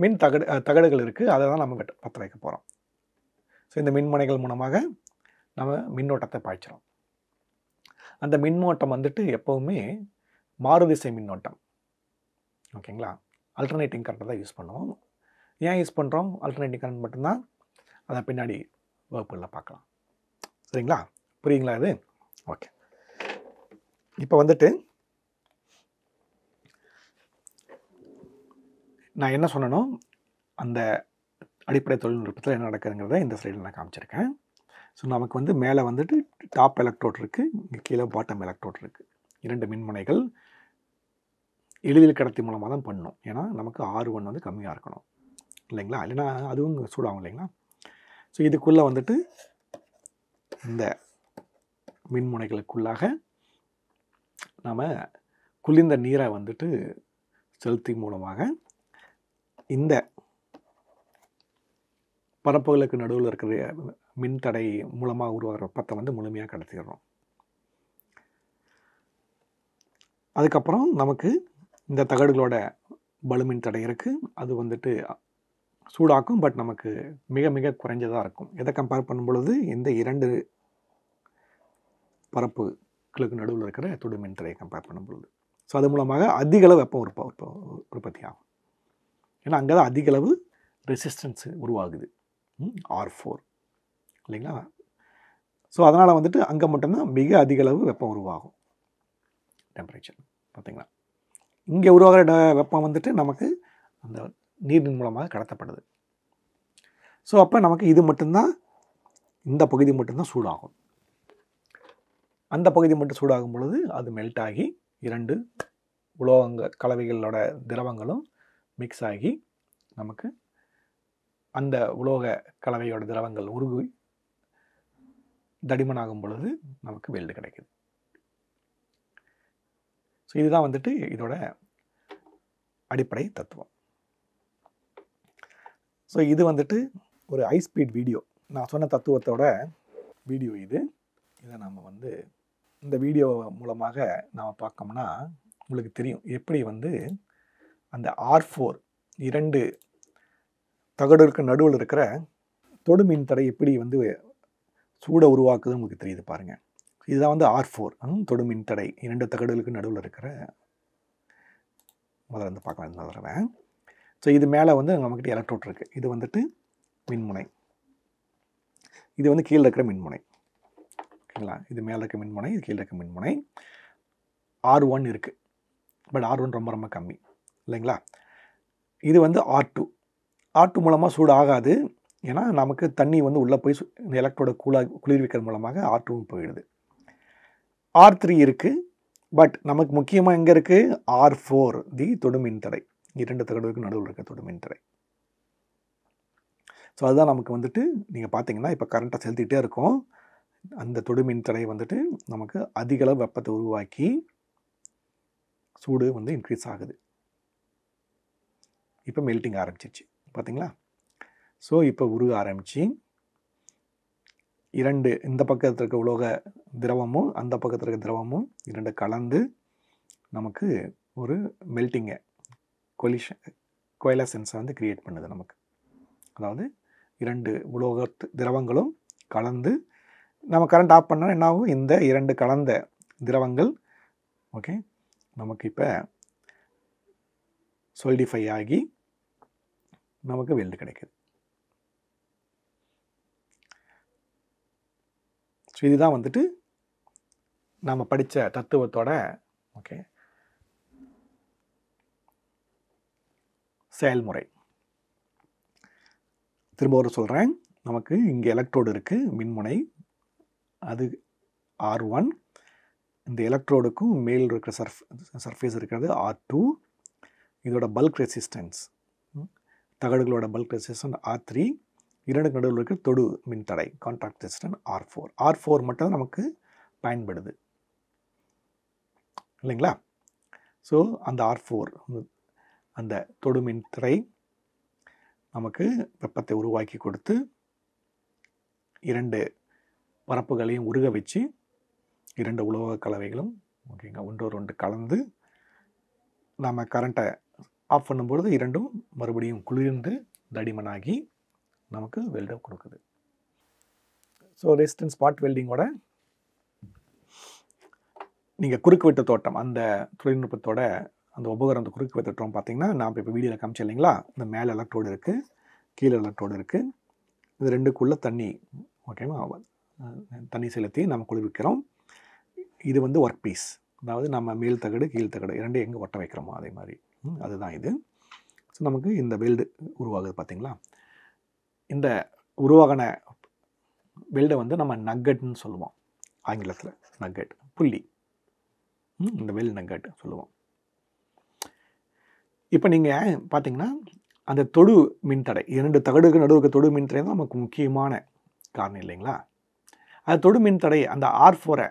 மின் தகடு தகடுகள் இருக்குது அதை தான் நம்ம பற்ற வைக்க போகிறோம் ஸோ இந்த மின்முனைகள் மூலமாக நம்ம மின்னோட்டத்தை பாய்ச்சிறோம் அந்த மின்னோட்டம் வந்துட்டு எப்போவுமே மாறுதிசை மின்னோட்டம் ஓகேங்களா அல்டர்னேட்டிங் கரண்ட்டை தான் யூஸ் பண்ணுவோம் ஏன் யூஸ் பண்ணுறோம் அல்டர்னேட்டிங் கரண்ட் மட்டும்தான் அதை பின்னாடி வகுப்புகளில் பார்க்கலாம் சரிங்களா புரியுங்களா இது ஓகே இப்போ வந்துட்டு நான் என்ன சொன்னனோ அந்த அடிப்படை தொழில்நுட்பத்தில் என்ன நடக்குதுங்கிறத இந்த ஸ்லைடில் நான் காமிச்சிருக்கேன் ஸோ நமக்கு வந்து மேலே வந்துட்டு டாப் எலக்ட்ரோட் இருக்குது இங்கே கீழே பாட்டம் எலக்ட்ரோட் இருக்குது இரண்டு மின்முனைகள் எளிதில் கடத்தி மூலமாக தான் பண்ணணும் ஏன்னா நமக்கு ஆறு ஒன் வந்து கம்மியாக இருக்கணும் இல்லைங்களா இல்லைன்னா அதுவும் சூடாகும் இல்லைங்களா ஸோ இதுக்குள்ளே வந்துட்டு இந்த மின்முனைகளுக்குள்ளாக நாம் குளிர்ந்த நீரை வந்துட்டு செலுத்தி மூலமாக இந்த பரப்புகளுக்கு நடுவில் இருக்கிற மின்தடை மூலமாக உருவாகிற வெப்பத்தை வந்து முழுமையாக கடத்திடுறோம் அதுக்கப்புறம் நமக்கு இந்த தகடுகளோட பலுமின் தடை இருக்குது அது வந்துட்டு சூடாக்கும் பட் நமக்கு மிக மிக குறைஞ்சதாக இருக்கும் எதை கம்பேர் பண்ணும் பொழுது இந்த இரண்டு பரப்புகளுக்கு நடுவில் இருக்கிற துடு மின் தடையை கம்பேர் பண்ணும் பொழுது ஸோ அது மூலமாக அதிகளவு வெப்பம் உற்ப உற்ப உற்பத்தி ஆகும் ஏன்னா அங்கே தான் அதிகளவு ரெசிஸ்டன்ஸ் உருவாகுது ஆர் ஃபோர் இல்லைங்களா ஸோ அதனால் வந்துட்டு அங்கே மட்டும்தான் மிக அதிக அளவு வெப்பம் உருவாகும் டெம்பரேச்சர் பார்த்திங்களா இங்கே உருவாகிற வெப்பம் வந்துட்டு நமக்கு அந்த நீரின் மூலமாக கடத்தப்படுது ஸோ அப்போ நமக்கு இது மட்டும்தான் இந்த பகுதி மட்டும்தான் சூடாகும் அந்த பகுதி மட்டும் சூடாகும் பொழுது அது மெல்ட் ஆகி இரண்டு உலோகங்கள் கலவைகளோட திரவங்களும் மிக்ஸ் ஆகி நமக்கு அந்த உலோக கலவையோட திரவங்கள் உருகு தடிமனாகும் பொழுது நமக்கு வெல்டு கிடைக்குது ஸோ இதுதான் வந்துட்டு இதோட அடிப்படை தத்துவம் ஸோ இது வந்துட்டு ஒரு ஹை ஸ்பீட் வீடியோ நான் சொன்ன தத்துவத்தோட வீடியோ இது இதை நாம் வந்து இந்த வீடியோ மூலமாக நாம் பார்க்கோம்னா உங்களுக்கு தெரியும் எப்படி வந்து அந்த ஆர் ஃபோர் இரண்டு தகடுக்கு நடுவில் இருக்கிற தொடுமின் தடை எப்படி வந்து சூடை உருவாக்குது உங்களுக்கு தெரியுது பாருங்கள் இதுதான் வந்து ஆர் ஃபோர் தொடு மின்தடை இரண்டு தகடுகளுக்கு நடுவில் இருக்கிற முதல்ல வந்து பார்க்கலாம் இந்த முதல்ல ஸோ இது மேலே வந்து நம்மக்கிட்ட எலக்ட்ரோட் இருக்குது இது வந்துட்டு மின்முனை இது வந்து கீழே இருக்கிற மின்முனை ஓகேங்களா இது மேலே இருக்க மின்முனை இது கீழே இருக்க மின்முனை ஆர் ஒன் இருக்குது பட் ஆர் ஒன் ரொம்ப ரொம்ப கம்மி இல்லைங்களா இது வந்து ஆர் டூ ஆர் டூ மூலமாக சூடு ஆகாது ஏன்னா நமக்கு தண்ணி வந்து உள்ளே போய் எலக்ட்ரோட கூலாக குளிர்விக்கிறது மூலமாக ஆர் டூவும் போயிடுது ஆர் த்ரீ இருக்குது பட் நமக்கு முக்கியமாக எங்கே இருக்குது ஆர் ஃபோர் தி தொடுமின் தடை இரண்டு தகடுவுக்கு நடுவில் இருக்க தொடுமின் தடை ஸோ அதுதான் நமக்கு வந்துட்டு நீங்கள் பார்த்தீங்கன்னா இப்போ கரண்ட்டை செலுத்திட்டே இருக்கும் அந்த தொடுமின் தடை வந்துட்டு நமக்கு அதிகளவு வெப்பத்தை உருவாக்கி சூடு வந்து இன்க்ரீஸ் ஆகுது இப்போ மெல்ட்டிங் ஆரம்பிச்சிச்சு பார்த்தீங்களா ஸோ இப்போ உருக ஆரம்பித்து இரண்டு இந்த பக்கத்தில் இருக்க உலோக திரவமும் அந்த பக்கத்தில் இருக்க திரவமும் இரண்டு கலந்து நமக்கு ஒரு மெல்ட்டிங்கை கொலிஷன் கொயலசன்ஸை வந்து க்ரியேட் பண்ணுது நமக்கு அதாவது இரண்டு உலோக திரவங்களும் கலந்து நம்ம கரண்ட் ஆஃப் பண்ணால் என்ன ஆகும் இந்த இரண்டு கலந்த திரவங்கள் ஓகே நமக்கு இப்போ சொல்டிஃபை ஆகி நமக்கு வெல்டு கிடைக்குது ஸோ இதுதான் வந்துட்டு நாம் படித்த தத்துவத்தோட ஓகே செயல்முறை திரும்ப ஒரு சொல்கிறேன் நமக்கு இங்கே எலக்ட்ரோடு இருக்குது மின்முனை அது ஆர் ஒன் இந்த எலக்ட்ரோடுக்கும் மேல் இருக்கிற சர்ஃப் சர்ஃபேஸ் இருக்கிறது ஆர் டூ இதோட பல்க் ரெசிஸ்டன்ஸ் தகடுகளோட பல்க் ரெசிஸ்டன்ஸ் ஆர் த்ரீ இரண்டு நடுவில் இருக்க தொடு மின்தடை contact resistance R four R four மட்டும் தான் நமக்கு பயன்படுது இல்லைங்களா ஸோ அந்த ஆர் ஃபோர் அந்த தொடு மின்தடை நமக்கு வெப்பத்தை உருவாக்கி கொடுத்து இரண்டு பரப்புகளையும் உருக வச்சு இரண்டு உலோக கலவைகளும் ஓகேங்க ஒன்றோர் ஒன்று கலந்து நம்ம கரண்ட்டை ஆஃப் பண்ணும்பொழுது இரண்டும் மறுபடியும் குளிர்ந்து தடிமனாகி நமக்கு வெல்டர் கொடுக்குது ஸோ ரெசிஸ்டன்ஸ் ஸ்பாட் வெல்டிங்கோட நீங்கள் குறுக்கு வெட்டு தோட்டம் அந்த தொழில்நுட்பத்தோட அந்த உபகரம் அந்த குறுக்கு தோட்டம் பார்த்தீங்கன்னா நான் இப்போ வீடியோவில் காமிச்சு இல்லைங்களா இந்த மேலே எலக்ட்ரோடு இருக்குது கீழே எலக்ட்ரோடு இருக்குது இது ரெண்டுக்குள்ளே தண்ணி ஓகேவா தண்ணி செலுத்தி நம்ம குளிர்விக்கிறோம் இது வந்து ஒர்க் பீஸ் அதாவது நம்ம மேல் தகடு கீழ் தகடு இரண்டையும் எங்கே ஒட்ட வைக்கிறோமோ அதே மாதிரி அதுதான் இது ஸோ நமக்கு இந்த வெல்டு உருவாகுது பார்த்தீங்களா இந்த உருவாகின வெல்டை வந்து நம்ம நக்கட்னு சொல்லுவோம் ஆங்கிலத்தில் நக்கட் புள்ளி இந்த வெல் நக்கட் சொல்லுவோம் இப்போ நீங்கள் பார்த்தீங்கன்னா அந்த தொடு மின்தடை இரண்டு தகடுக்கு நடுவுக்கு தொடு மின்தடை தான் நமக்கு முக்கியமான காரணம் இல்லைங்களா அந்த தொடு மின்தடை அந்த ஆர் ஃபோரை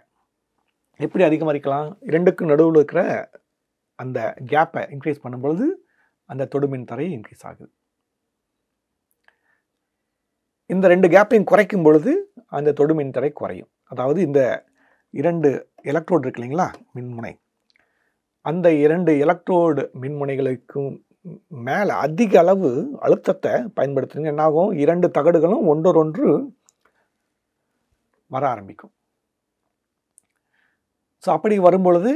எப்படி அதிகமாதிக்கலாம் இரண்டுக்கு நடுவில் இருக்கிற அந்த கேப்பை இன்க்ரீஸ் பண்ணும்பொழுது அந்த தொடுமின் தடை இன்க்ரீஸ் ஆகுது இந்த ரெண்டு கேப்பையும் குறைக்கும் பொழுது அந்த தொடு தடை குறையும் அதாவது இந்த இரண்டு எலக்ட்ரோடு இருக்கு இல்லைங்களா மின்முனை அந்த இரண்டு எலக்ட்ரோடு மின்முனைகளுக்கும் மேலே அதிக அளவு அழுத்தத்தை பயன்படுத்துறீங்க என்னாகும் இரண்டு தகடுகளும் ஒன்றொன்று வர ஆரம்பிக்கும் ஸோ அப்படி வரும்பொழுது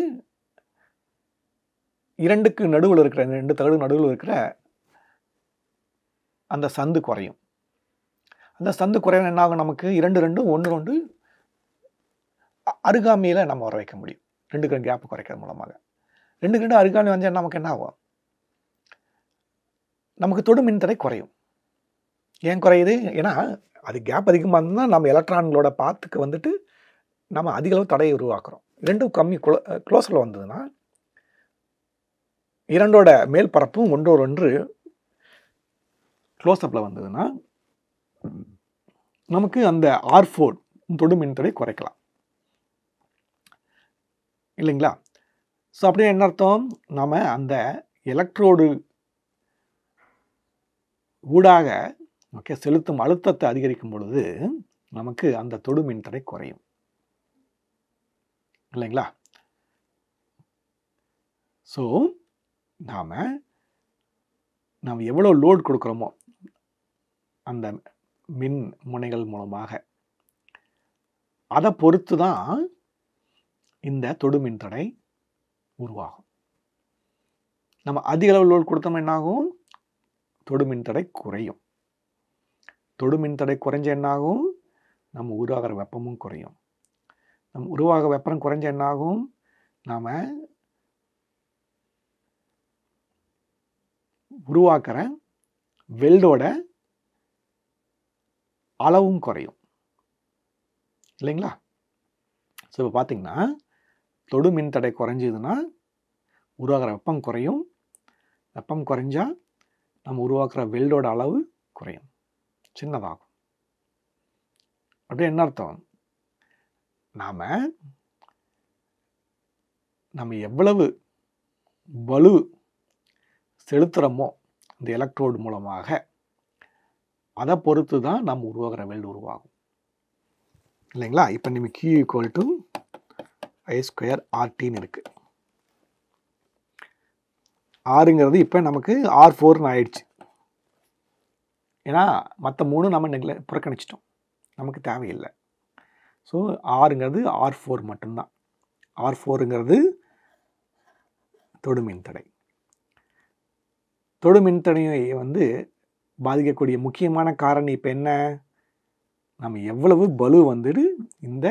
இரண்டுக்கு நடுவில் இருக்கிற ரெண்டு தகடு நடுவில் இருக்கிற அந்த சந்து குறையும் அந்த சந்து குறைவன் என்ன ஆகும் நமக்கு இரண்டு ரெண்டு ஒன்று ரெண்டு அருகாமையில் நம்ம வர வைக்க முடியும் ரெண்டு கிரண்டு கேப்பு குறைக்கிறது மூலமாக ரெண்டு ரெண்டு அருகாமை வந்து நமக்கு என்ன ஆகும் நமக்கு தொடு மின்தடை குறையும் ஏன் குறையுது ஏன்னா அது கேப் அதிகமாக இருந்தால் நம்ம எலக்ட்ரான்களோட பாத்துக்கு வந்துட்டு நம்ம அதிகளவு தடையை உருவாக்குறோம் ரெண்டும் கம்மி குளோ க்ளோஸில் வந்ததுன்னா இரண்டோட மேல் பரப்பும் ஒன்றோடு ஒன்று க்ளோஸ்அப்பில் வந்ததுன்னா நமக்கு அந்த ஆர்ஃபோர்ட் தொடு மின்தடை குறைக்கலாம் இல்லைங்களா ஸோ அப்படியே என்ன அர்த்தம் நம்ம அந்த எலக்ட்ரோடு ஊடாக ஓகே செலுத்தும் அழுத்தத்தை அதிகரிக்கும் பொழுது நமக்கு அந்த தொடு மின்தடை குறையும் இல்லைங்களா ஸோ நாம் நாம் எவ்வளோ லோட் கொடுக்குறோமோ அந்த மின் முனைகள் மூலமாக அதை பொறுத்து தான் இந்த தொடு மின் தடை உருவாகும் நம்ம அதிக அளவு லோடு கொடுத்தோம் என்னாகும் தொடு மின் தடை குறையும் தொடு மின் தடை குறைஞ்ச என்னாகும் நம்ம உருவாகிற வெப்பமும் குறையும் நம்ம உருவாக வெப்பம் குறைஞ்ச என்னாகும் நாம் உருவாக்குற வெல்டோட அளவும் குறையும் இல்லைங்களா ஸோ இப்போ பார்த்திங்கன்னா தொடு மின் தடை குறைஞ்சதுன்னா உருவாகிற வெப்பம் குறையும் வெப்பம் குறைஞ்சால் நம்ம உருவாக்குற வெல்டோட அளவு குறையும் சின்னதாகும் அப்படியே என்ன அர்த்தம் நாம் நம்ம எவ்வளவு வலு செலுத்துகிறோமோ இந்த எலக்ட்ரோடு மூலமாக அதை பொறுத்து தான் நம்ம உருவாகிற வேல்டு உருவாகும் இல்லைங்களா இப்போ நம்ம Q equal to I square ஆர்டின்னு இருக்குது ஆறுங்கிறது இப்போ நமக்கு ஆர் ஃபோர்னு ஆயிடுச்சு ஏன்னா மற்ற மூணு நம்ம நெக்ல புறக்கணிச்சிட்டோம் நமக்கு தேவையில்லை ஸோ ஆறுங்கிறது ஆர் ஃபோர் மட்டும்தான் ஆர் ஃபோருங்கிறது தொடுமின் தடை தொடுமின் தடையை வந்து பாதிக்கக்கூடிய முக்கியமான காரணி இப்போ என்ன நம்ம எவ்வளவு பலு வந்துட்டு இந்த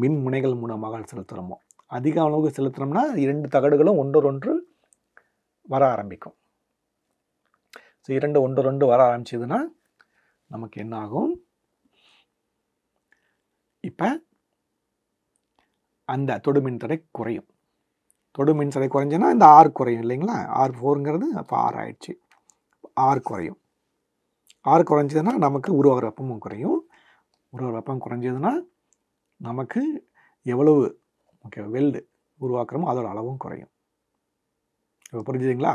மின் முனைகள் மூலமாக செலுத்துகிறோமோ அதிக அளவுக்கு செலுத்தினோம்னா இரண்டு தகடுகளும் ஒன்றொன்று வர ஆரம்பிக்கும் ஸோ இரண்டு ஒன்று ரெண்டு வர ஆரம்பிச்சதுன்னா நமக்கு என்ன ஆகும் இப்போ அந்த தொடு தடை குறையும் தொடு தடை குறைஞ்சுன்னா இந்த ஆர் குறையும் இல்லைங்களா ஆர் ஃபோருங்கிறது அப்போ ஆர் ஆயிடுச்சு ஆர் குறையும் ஆறு குறைஞ்சதுன்னா நமக்கு உருவாகிற வெப்பமும் குறையும் உருவாகிற வெப்பம் குறைஞ்சதுன்னா நமக்கு எவ்வளவு ஓகே வெல்டு உருவாக்குறோமோ அதோட அளவும் குறையும் இப்போ புரிஞ்சுதுங்களா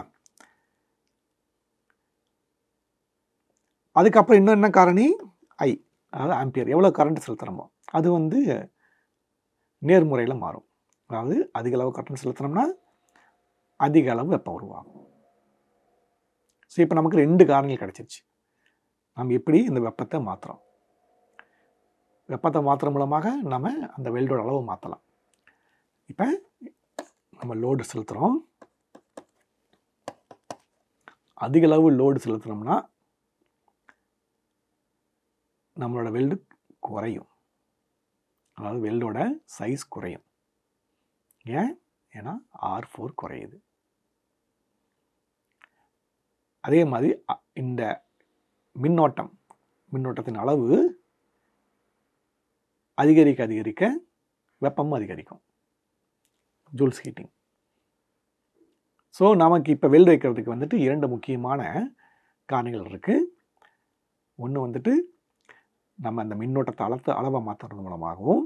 அதுக்கப்புறம் இன்னும் என்ன காரணி ஐ அதாவது ஆம்பியர் எவ்வளோ கரண்ட் செலுத்துகிறோமோ அது வந்து நேர்முறையில் மாறும் அதாவது அதிக அளவு கரண்ட் செலுத்துனோம்னா அதிக அளவு வெப்பம் உருவாகும் ஸோ இப்போ நமக்கு ரெண்டு காரணிகள் கிடச்சிருச்சு நாம் எப்படி இந்த வெப்பத்தை மாற்றுறோம் வெப்பத்தை மாற்றுற மூலமாக நம்ம அந்த வெல்டோட அளவு மாற்றலாம் இப்போ நம்ம லோடு செலுத்துகிறோம் அதிக அளவு லோடு செலுத்தினோம்னா நம்மளோட வெல்டு குறையும் அதாவது வெல்டோட சைஸ் குறையும் ஏன் ஏன்னா ஆர் ஃபோர் குறையுது அதே மாதிரி இந்த மின்னோட்டம் மின்னோட்டத்தின் அளவு அதிகரிக்க அதிகரிக்க வெப்பமும் அதிகரிக்கும் ஜூல்ஸ் ஹீட்டிங் ஸோ நமக்கு இப்போ வெல் வைக்கிறதுக்கு வந்துட்டு இரண்டு முக்கியமான காரணிகள் இருக்குது ஒன்று வந்துட்டு நம்ம அந்த மின்னோட்டத்தை அளத்து அளவை மாற்றுறது மூலமாகவும்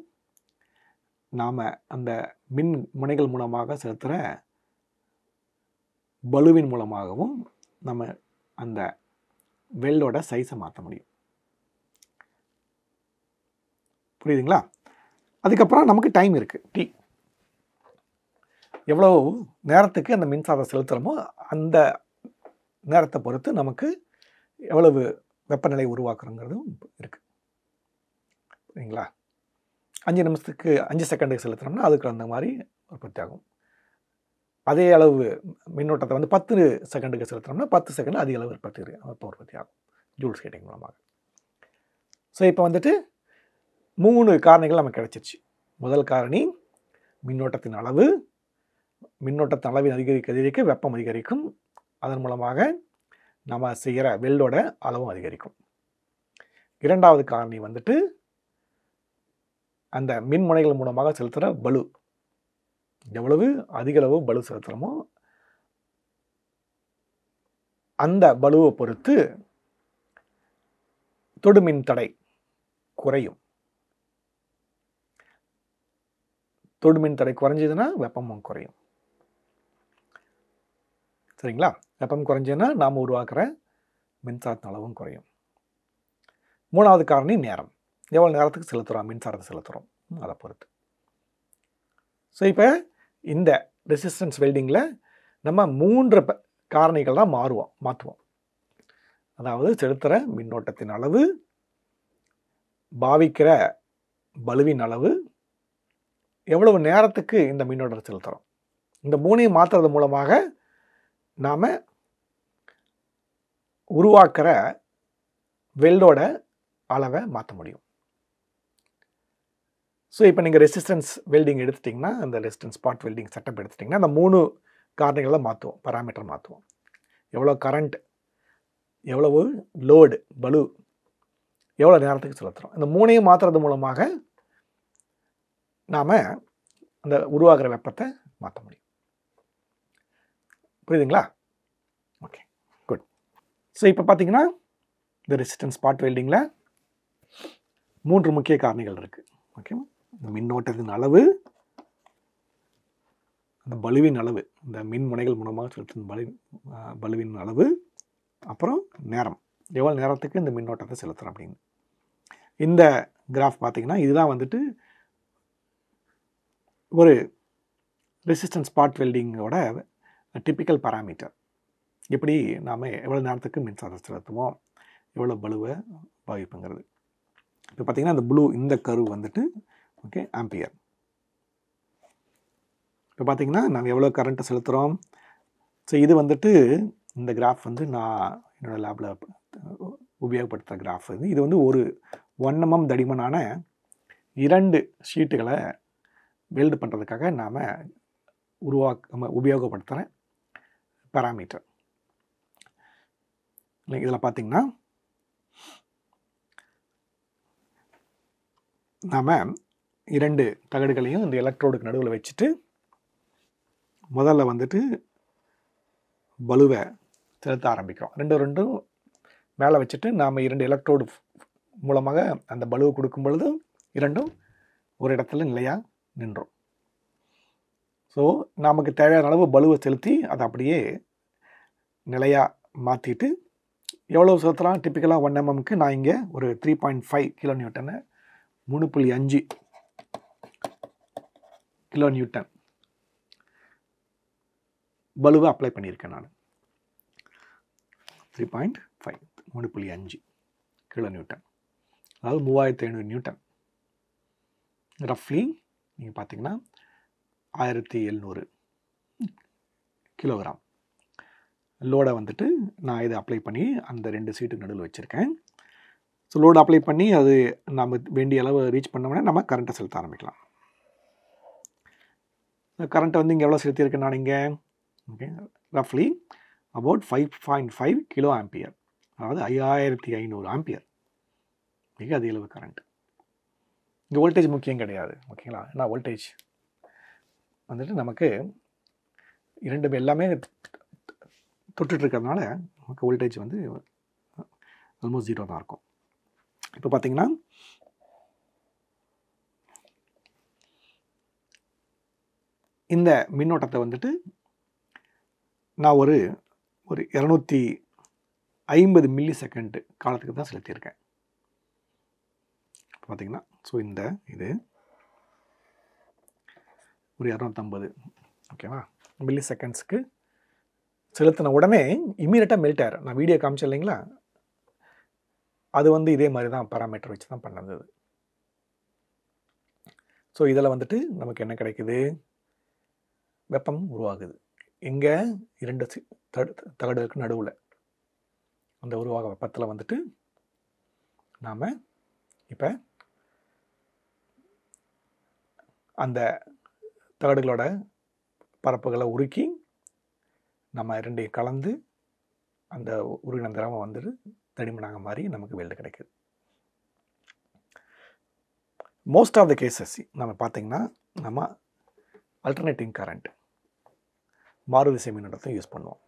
நாம் அந்த மின் முனைகள் மூலமாக செலுத்துகிற பலுவின் மூலமாகவும் நம்ம அந்த வெல்லோட சைஸை மாற்ற முடியும் புரியுதுங்களா அதுக்கப்புறம் நமக்கு டைம் இருக்குது டி எவ்வளோ நேரத்துக்கு அந்த மின்சாரம் செலுத்துகிறோமோ அந்த நேரத்தை பொறுத்து நமக்கு எவ்வளவு வெப்பநிலை உருவாக்குறோங்கிறதும் இருக்குது சரிங்களா அஞ்சு நிமிஷத்துக்கு அஞ்சு செகண்டுக்கு செலுத்துனோம்னா அதுக்கு அந்த மாதிரி உற்பத்தி ஆகும் அதே அளவு மின்னோட்டத்தை வந்து பத்து செகண்டுக்கு செலுத்தினோம்னா பத்து செகண்ட் அதிக அளவு உற்பத்தி பவர் உற்பத்தி ஆகும் ஜூல்ஸ் ஹீட்டிங் மூலமாக ஸோ இப்போ வந்துட்டு மூணு காரணிகள் நமக்கு கிடச்சிருச்சு முதல் காரணி மின்னோட்டத்தின் அளவு மின்னோட்டத்தின் அளவின் அதிகரிக்க அதிகரிக்க வெப்பம் அதிகரிக்கும் அதன் மூலமாக நம்ம செய்கிற வெள்ளோட அளவும் அதிகரிக்கும் இரண்டாவது காரணி வந்துட்டு அந்த மின்முனைகள் மூலமாக செலுத்துகிற பலு எவ்வளவு அதிகளவு பலு செலுத்துகிறோமோ அந்த பலுவை பொறுத்து தொடுமின் தடை குறையும் தொடுமின் தடை குறைஞ்சதுன்னா வெப்பமும் குறையும் சரிங்களா வெப்பம் குறைஞ்சதுன்னா நாம் உருவாக்குற மின்சாரத்தின் அளவும் குறையும் மூணாவது காரணி நேரம் எவ்வளோ நேரத்துக்கு செலுத்துகிறோம் மின்சாரத்தை செலுத்துகிறோம் அதை பொறுத்து ஸோ இப்போ இந்த ரெசிஸ்டன்ஸ் வெல்டிங்கில் நம்ம மூன்று காரணிகள் தான் மாறுவோம் மாற்றுவோம் அதாவது செலுத்துகிற மின்னோட்டத்தின் அளவு பாவிக்கிற பலுவின் அளவு எவ்வளவு நேரத்துக்கு இந்த மின்னோட்டத்தை செலுத்துகிறோம் இந்த மூணையும் மாற்றுறது மூலமாக நாம் உருவாக்குற வெல்டோட அளவை மாற்ற முடியும் ஸோ இப்போ நீங்கள் ரெசிஸ்டன்ஸ் வெல்டிங் எடுத்துட்டிங்கன்னா அந்த ரெசிஸ்டன்ஸ் ஸ்பாட் வெல்டிங் செட்டப் எடுத்துட்டிங்கன்னா அந்த மூணு காரணிகளை மாற்றுவோம் பராமீட்டர் மாற்றுவோம் எவ்வளோ கரண்ட் எவ்வளவு லோடு பலு எவ்வளோ நேரத்துக்கு செலுத்துகிறோம் இந்த மூணையும் மாற்றுறது மூலமாக நாம் அந்த உருவாகிற வெப்பத்தை மாற்ற முடியும் புரியுதுங்களா ஓகே குட் ஸோ இப்போ பார்த்தீங்கன்னா இந்த ரெசிஸ்டன்ஸ் ஸ்பாட் வெல்டிங்கில் மூன்று முக்கிய காரணிகள் இருக்குது ஓகேவா இந்த மின்னோட்டத்தின் அளவு அந்த பலுவின் அளவு இந்த மின்முனைகள் மூலமாக செலுத்தும் பலி பலுவின் அளவு அப்புறம் நேரம் எவ்வளோ நேரத்துக்கு இந்த மின்னோட்டத்தை செலுத்துகிறோம் அப்படின்னு இந்த கிராஃப் பார்த்திங்கன்னா இதுதான் வந்துட்டு ஒரு ரெசிஸ்டன்ஸ் ஸ்பாட் வெல்டிங்கோட டிப்பிக்கல் பாராமீட்டர் எப்படி நாம் எவ்வளோ நேரத்துக்கு மின்சாரம் செலுத்துவோம் எவ்வளோ பலுவை பாதிப்புங்கிறது இப்போ பார்த்திங்கன்னா அந்த ப்ளூ இந்த கரு வந்துட்டு ஓகே ஆம்பியர் இப்போ பார்த்தீங்கன்னா நம்ம எவ்வளோ கரண்ட்டை செலுத்துகிறோம் ஸோ இது வந்துட்டு இந்த கிராஃப் வந்து நான் என்னோடய லேபில் உபயோகப்படுத்துகிற கிராஃப் இது இது வந்து ஒரு ஒன் எம்எம் mm தடிமனான இரண்டு ஷீட்டுகளை வெல்டு பண்ணுறதுக்காக நாம் உருவாக்க நம்ம உபயோகப்படுத்துகிற பேராமீட்டர் இல்லை இதில் பார்த்திங்கன்னா நாம் இரண்டு தகடுகளையும் இந்த எலக்ட்ரோடுக்கு நடுவில் வச்சுட்டு முதல்ல வந்துட்டு பலுவை செலுத்த ஆரம்பிக்கிறோம் ரெண்டு ரெண்டும் மேலே வச்சுட்டு நாம் இரண்டு எலக்ட்ரோடு மூலமாக அந்த பலுவை கொடுக்கும் பொழுது இரண்டும் ஒரு இடத்துல நிலையாக நின்றோம் ஸோ நமக்கு தேவையான அளவு பலுவை செலுத்தி அதை அப்படியே நிலையாக மாற்றிட்டு எவ்வளோ செலுத்தலாம் டிப்பிக்கலாக ஒன் எம்எம்க்கு நான் இங்கே ஒரு த்ரீ பாயிண்ட் ஃபைவ் கிலோ நியூட்டனை மூணு புள்ளி அஞ்சு கிலோ நியூட்டன் பலுவை அப்ளை பண்ணியிருக்கேன் நான் த்ரீ பாயிண்ட் ஃபைவ் மூணு புள்ளி அஞ்சு கிலோ நியூட்டன் அதாவது மூவாயிரத்தி ஐநூறு நியூட்டன் ரஃப்லி நீங்கள் பார்த்தீங்கன்னா ஆயிரத்தி எழுநூறு கிலோகிராம் லோடை வந்துட்டு நான் இதை அப்ளை பண்ணி அந்த ரெண்டு சீட்டு நடுவில் வச்சுருக்கேன் ஸோ லோடு அப்ளை பண்ணி அது நம்ம வேண்டிய அளவு ரீச் பண்ணோம்னா நம்ம கரண்ட்டை செலுத்த ஆரம்பிக்கலாம் கரண்ட்டை வந்து இங்கே எவ்வளோ செலுத்தியிருக்கேன் நான் இங்கே ஓகே ரஃப்லி about five point five kilo ampere அதாவது ஐயாயிரத்தி ஐநூறு ஆம்பியர் மிக அதிக அளவு கரண்ட் இங்கே வோல்டேஜ் முக்கியம் கிடையாது ஓகேங்களா ஏன்னா வோல்டேஜ் வந்துட்டு நமக்கு இரண்டு எல்லாமே தொட்டுட்ருக்கிறதுனால நமக்கு வோல்டேஜ் வந்து ஆல்மோஸ்ட் ஜீரோ தான் இருக்கும் இப்போ பார்த்திங்கன்னா இந்த மின்னோட்டத்தை வந்துட்டு நான் ஒரு ஒரு இரநூத்தி ஐம்பது மில்லி செகண்டு காலத்துக்கு தான் செலுத்தியிருக்கேன் பார்த்திங்கன்னா ஸோ இந்த இது ஒரு இரநூத்தம்பது ஓகேவா மில்லி செகண்ட்ஸுக்கு செலுத்தின உடனே இமீடியட்டாக மெல்ட் ஆயிரும் நான் வீடியோ காமிச்சு இல்லைங்களா அது வந்து இதே மாதிரி தான் பேராமீட்டர் வச்சு தான் பண்ணது ஸோ இதில் வந்துட்டு நமக்கு என்ன கிடைக்குது வெப்பம் உருவாகுது இங்கே இரண்டு தகடுகளுக்கு நடுவில் அந்த உருவாக வெப்பத்தில் வந்துட்டு நாம் இப்போ அந்த தகடுகளோட பரப்புகளை உருக்கி நம்ம ரெண்டையும் கலந்து அந்த உருகின திரவம் வந்துட்டு தடிமனாக மாதிரி நமக்கு வெல்டு கிடைக்குது மோஸ்ட் ஆஃப் த கேசஸ் நம்ம பார்த்திங்கன்னா நம்ம அல்டர்னேட்டிங் கரண்ட் மாறு விசை மின்னோட்டத்தையும் யூஸ் பண்ணுவோம்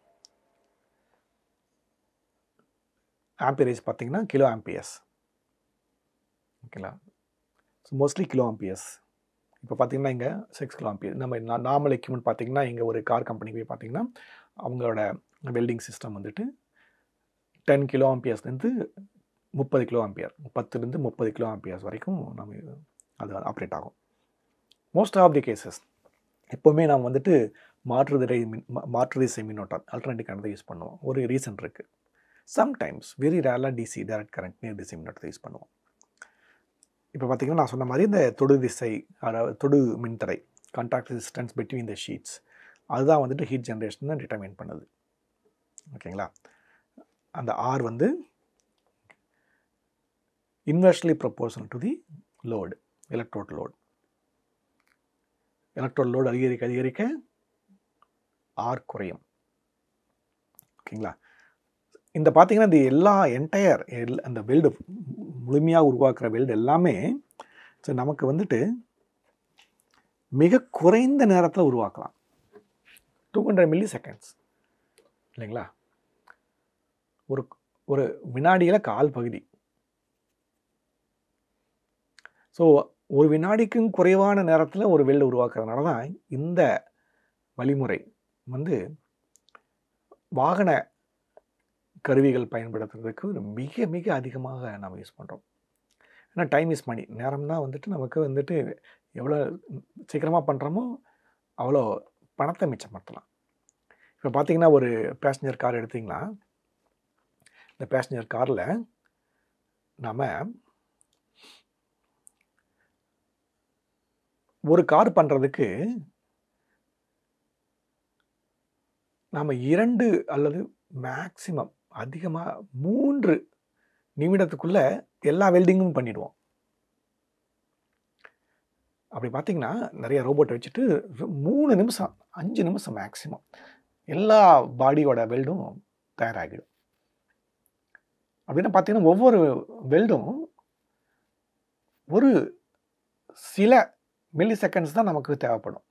ஆம்பியரேஜ் பார்த்திங்கன்னா கிலோ ஆம்பியர்ஸ் ஓகேங்களா ஸோ மோஸ்ட்லி கிலோ ஆம்பியர்ஸ் இப்போ பார்த்திங்கன்னா இங்கே சிக்ஸ் கிலோ ஆம்பியர் நம்ம நார்மல் எக்யூப்மெண்ட் பார்த்திங்கன்னா இங்கே ஒரு கார் கம்பெனிக்கு போய் பார்த்திங்கன்னா அவங்களோட வெல்டிங் சிஸ்டம் வந்துட்டு டென் கிலோ ஆம்பியர்ஸ்லேருந்து முப்பது கிலோ ஆம்பியர் பத்துலேருந்து முப்பது கிலோ ஆம்பியர்ஸ் வரைக்கும் நம்ம அது ஆப்ரேட் ஆகும் மோஸ்ட் ஆஃப் தி கேசஸ் எப்போவுமே நம்ம வந்துட்டு மாற்றுதிரை மின் மாற்றுதிசை மின்னோட்டம் அல்டர்னேட்டிவ் தான் யூஸ் பண்ணுவோம் ஒரு ரீசன் இருக்குது சம்டைம்ஸ் வெரி ரேலாக டிசி டேரக்ட் கரண்ட் நேர் திசை மின்னோட்டத்தை யூஸ் பண்ணுவோம் இப்போ பார்த்திங்கன்னா நான் சொன்ன மாதிரி இந்த தொடு திசை அதாவது தொடு மின்தடை contact resistance between the sheets அதுதான் வந்துட்டு ஹீட் ஜென்ரேஷன் தான் டிட்டர்மைன் பண்ணுது ஓகேங்களா அந்த ஆர் வந்து inversely proportional to the load electrode load electrode load அதிகரிக்க அதிகரிக்க ஆர் குறையும் ஓகேங்களா இந்த பார்த்தீங்கன்னா இந்த எல்லா என்டையர் எல் அந்த வெல்டு முழுமையாக உருவாக்குற வெல்டு எல்லாமே ஸோ நமக்கு வந்துட்டு மிக குறைந்த நேரத்தில் உருவாக்கலாம் டூ ஹண்ட்ரட் மில்லி செகண்ட்ஸ் இல்லைங்களா ஒரு ஒரு வினாடியில் கால் பகுதி ஸோ ஒரு வினாடிக்கும் குறைவான நேரத்தில் ஒரு வெல்டு உருவாக்குறதுனால தான் இந்த வழிமுறை வந்து வாகன கருவிகள் பயன்படுத்துறதுக்கு மிக மிக அதிகமாக நாம் யூஸ் பண்ணுறோம் ஏன்னா டைம் இஸ் மணி நேரம்னா வந்துட்டு நமக்கு வந்துட்டு எவ்வளோ சீக்கிரமாக பண்ணுறோமோ அவ்வளோ பணத்தை மிச்சப்படுத்தலாம் இப்போ பார்த்திங்கன்னா ஒரு பேசஞ்சர் கார் எடுத்திங்கன்னா இந்த பேசஞ்சர் காரில் நம்ம ஒரு கார் பண்ணுறதுக்கு நாம் இரண்டு அல்லது மேக்சிமம் அதிகமாக மூன்று நிமிடத்துக்குள்ளே எல்லா வெல்டிங்கும் பண்ணிடுவோம் அப்படி பார்த்திங்கன்னா நிறைய ரோபோட்டை வச்சுட்டு மூணு நிமிஷம் அஞ்சு நிமிஷம் மேக்ஸிமம் எல்லா பாடியோட வெல்டும் தயாராகிடும் அப்படின்னா பார்த்திங்கன்னா ஒவ்வொரு வெல்டும் ஒரு சில மில்லி செகண்ட்ஸ் தான் நமக்கு தேவைப்படும்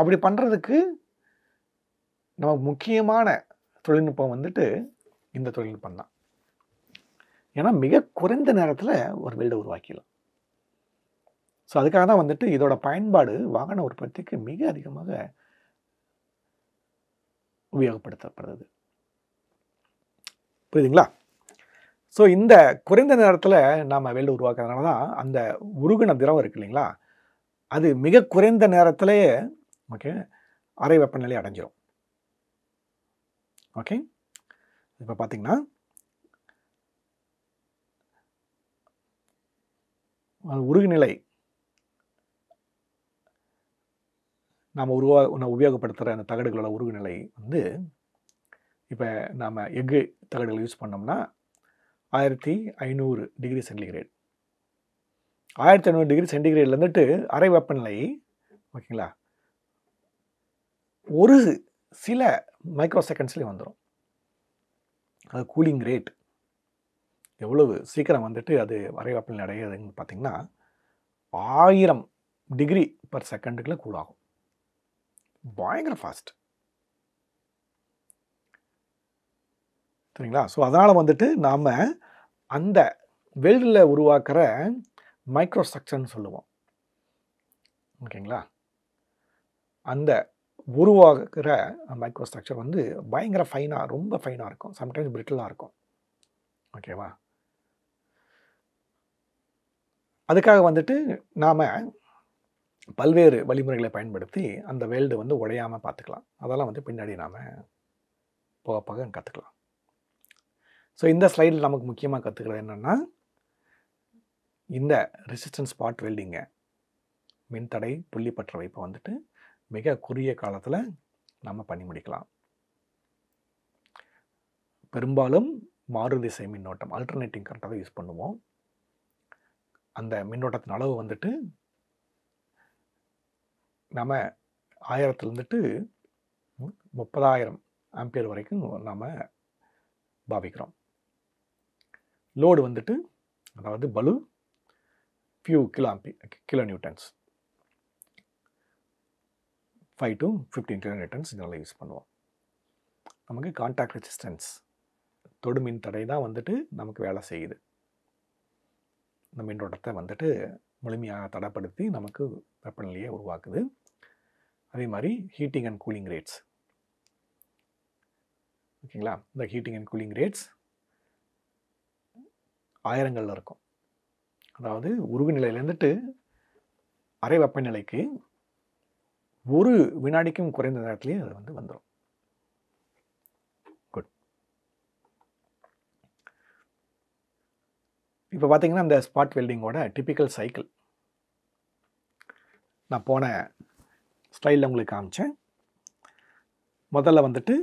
அப்படி பண்ணுறதுக்கு நமக்கு முக்கியமான தொழில்நுட்பம் வந்துட்டு இந்த தொழில்நுட்பம் தான் ஏன்னா மிக குறைந்த நேரத்தில் ஒரு வீடை உருவாக்கிடலாம் ஸோ அதுக்காக தான் வந்துட்டு இதோட பயன்பாடு வாகன உற்பத்திக்கு மிக அதிகமாக உபயோகப்படுத்தப்படுறது புரியுதுங்களா ஸோ இந்த குறைந்த நேரத்தில் நாம் வெல்டு உருவாக்குறதுனால தான் அந்த உருகுன திரவம் இருக்கு இல்லைங்களா அது மிக குறைந்த நேரத்திலேயே ஓகே அரை வெப்பநிலை அடைஞ்சிடும் ஓகே இப்போ பார்த்தீங்கன்னா உருகுநிலை நாம் உருவா நான் உபயோகப்படுத்துகிற அந்த தகடுகளோட உருகுநிலை வந்து இப்போ நாம் எஃகு தகடுகளை யூஸ் பண்ணோம்னா ஆயிரத்தி ஐநூறு டிகிரி சென்டிகிரேட் ஆயிரத்தி ஐநூறு டிகிரி சென்டிகிரேட்லேருந்துட்டு அரை வெப்பநிலை ஓகேங்களா ஒரு சில மைக்ரோ செகண்ட்ஸ்லேயும் வந்துடும் அது கூலிங் ரேட் எவ்வளவு சீக்கிரம் வந்துட்டு அது வரைவாப்பில் அடையிறதுன்னு பார்த்திங்கன்னா ஆயிரம் டிகிரி பர் செகண்டுக்குள்ளே கூலாகும் பயங்கர ஃபாஸ்ட் சரிங்களா ஸோ அதனால் வந்துட்டு நாம் அந்த வெல்டில் உருவாக்குற மைக்ரோஸ்ட்ரக்சர்னு சொல்லுவோம் ஓகேங்களா அந்த உருவாகிற மைக்ரோ ஸ்ட்ரக்சர் வந்து பயங்கர ஃபைனாக ரொம்ப ஃபைனாக இருக்கும் சம்டைம்ஸ் பிரிட்டிலாக இருக்கும் ஓகேவா அதுக்காக வந்துட்டு நாம் பல்வேறு வழிமுறைகளை பயன்படுத்தி அந்த வேல்டு வந்து உடையாமல் பார்த்துக்கலாம் அதெல்லாம் வந்து பின்னாடி நாம் போக போக கற்றுக்கலாம் ஸோ இந்த ஸ்லைடில் நமக்கு முக்கியமாக கற்றுக்கிறது என்னென்னா இந்த ரெசிஸ்டன்ஸ் ஸ்பாட் வெல்டிங்கை மின்தடை புள்ளி பற்ற வைப்பை வந்துட்டு மிக குறுகிய காலத்தில் நம்ம பண்ணி முடிக்கலாம் பெரும்பாலும் மாறுதிசை மின்னோட்டம் ஆல்டர்னேட்டிங் கரண்ட்டை தான் யூஸ் பண்ணுவோம் அந்த மின்னோட்டத்தின் அளவு வந்துட்டு நம்ம ஆயிரத்துலேருந்துட்டு முப்பதாயிரம் ஆம்பியர் வரைக்கும் நாம் பாவிக்கிறோம் லோடு வந்துட்டு அதாவது பலு few kilo amp kilo newtons five to fifteen kilo returns இதனால் யூஸ் பண்ணுவோம் நமக்கு கான்டாக்ட் ரெசிஸ்டன்ஸ் தொடுமின் தடை தான் வந்துட்டு நமக்கு வேலை செய்யுது இந்த மின்னோட்டத்தை வந்துட்டு முழுமையாக தடைப்படுத்தி நமக்கு வெப்பநிலையை உருவாக்குது அதே மாதிரி ஹீட்டிங் அண்ட் கூலிங் ரேட்ஸ் ஓகேங்களா இந்த ஹீட்டிங் அண்ட் கூலிங் ரேட்ஸ் ஆயிரங்களில் இருக்கும் அதாவது உருகு நிலையிலேருந்துட்டு அரை வெப்பநிலைக்கு ஒரு வினாடிக்கும் குறைந்த நேரத்துலேயும் அது வந்து வந்துடும் குட் இப்போ பார்த்தீங்கன்னா அந்த ஸ்பாட் வெல்டிங்கோட டிப்பிக்கல் சைக்கிள் நான் போன ஸ்டைலில் உங்களுக்கு காமிச்சேன் முதல்ல வந்துட்டு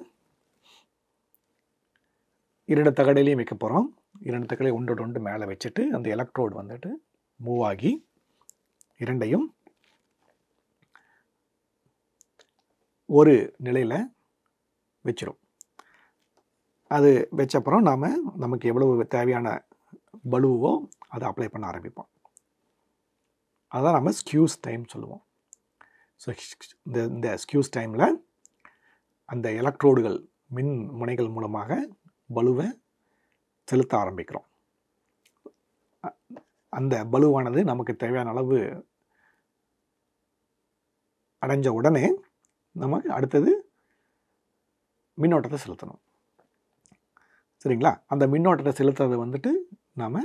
இரண்டு தகடையிலையும் வைக்க போகிறோம் இரண்டு தகடையை ஒன்று ஒன்று மேலே வச்சுட்டு அந்த எலக்ட்ரோடு வந்துட்டு மூவ் ஆகி இரண்டையும் ஒரு நிலையில் வச்சிடும் அது வச்சப்புறம் நாம் நமக்கு எவ்வளவு தேவையான பலுவோ அதை அப்ளை பண்ண ஆரம்பிப்போம் அதுதான் நம்ம ஸ்கியூஸ் டைம் சொல்லுவோம் ஸோ இந்த இந்த ஸ்கியூஸ் டைமில் அந்த எலக்ட்ரோடுகள் மின் முனைகள் மூலமாக பலுவை செலுத்த ஆரம்பிக்கிறோம் அந்த பலுவானது நமக்கு தேவையான அளவு அடைஞ்ச உடனே நம்ம அடுத்தது மின்னோட்டத்தை செலுத்தணும் சரிங்களா அந்த மின்னோட்டத்தை செலுத்துறது வந்துட்டு நாம்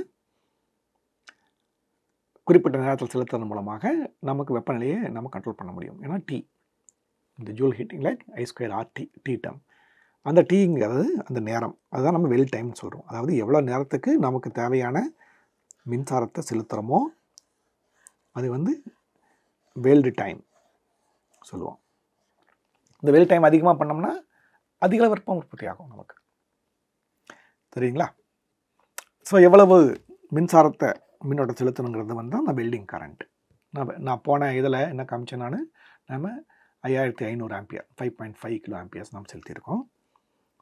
குறிப்பிட்ட நேரத்தில் செலுத்துறது மூலமாக நமக்கு வெப்பநிலையை நம்ம கண்ட்ரோல் பண்ண முடியும் ஏன்னா டீ இந்த joule heating light I square RT T டம் அந்த டீங்கிறது அந்த நேரம் அதுதான் நம்ம வெல் டைம்னு சொல்கிறோம் அதாவது எவ்வளோ நேரத்துக்கு நமக்கு தேவையான மின்சாரத்தை செலுத்துகிறோமோ அது வந்து வெல்டு டைம் சொல்லுவோம் இந்த வெயில் டைம் அதிகமாக பண்ணோம்னா அதிக வெப்பம் உற்பத்தி ஆகும் நமக்கு சரிங்களா ஸோ எவ்வளவு மின்சாரத்தை மின்னோட்டம் செலுத்தணுங்கிறது வந்து அந்த வெல்டிங் கரண்ட் நான் நான் போன இதில் என்ன காமிச்சேன் நம்ம ஐயாயிரத்தி ஐநூறு ampere five point five kilo amperes நம்ம செலுத்தியிருக்கோம்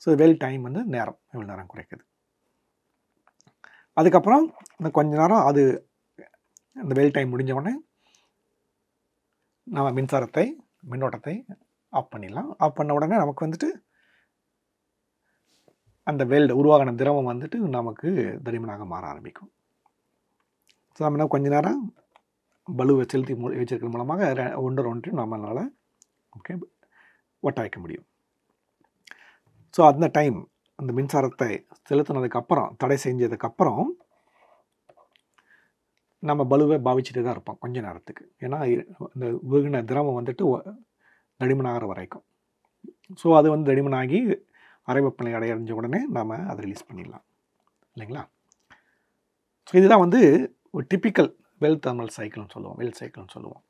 ஸோ வெல் டைம் வந்து நேரம் எவ்வளோ நேரம் குறைக்குது அதுக்கப்புறம் இந்த கொஞ்ச நேரம் அது இந்த வெயில் டைம் முடிஞ்ச உடனே நம்ம மின்சாரத்தை மின்னோட்டத்தை ஆஃப் பண்ணிடலாம் ஆஃப் பண்ண உடனே நமக்கு வந்துட்டு அந்த வெல்டு உருவாகின திரவம் வந்துட்டு நமக்கு தடிமனாக மாற ஆரம்பிக்கும் ஸோ நம்ம என்ன கொஞ்ச நேரம் பலுவை செலுத்தி மூ வச்சிருக்கிற மூலமாக ஒன்று ஒன்று நம்மளால் ஓகே ஒட்ட வைக்க முடியும் ஸோ அந்த டைம் அந்த மின்சாரத்தை செலுத்தினதுக்கப்புறம் தடை செஞ்சதுக்கப்புறம் நம்ம பலுவை பாவிச்சுட்டு தான் இருப்போம் கொஞ்ச நேரத்துக்கு ஏன்னா இந்த உருகின திரவம் வந்துட்டு தடிமனாகிற வரைக்கும் ஸோ அது வந்து தடிமனாகி அரை வெப்பநிலை அடையறிஞ்ச உடனே நாம் அதை ரிலீஸ் பண்ணிடலாம் இல்லைங்களா ஸோ இதுதான் வந்து ஒரு டிப்பிக்கல் வெல் தெர்மல் சைக்கிள்னு சொல்லுவோம் வெல் சைக்கிள்னு சொல்லுவோம்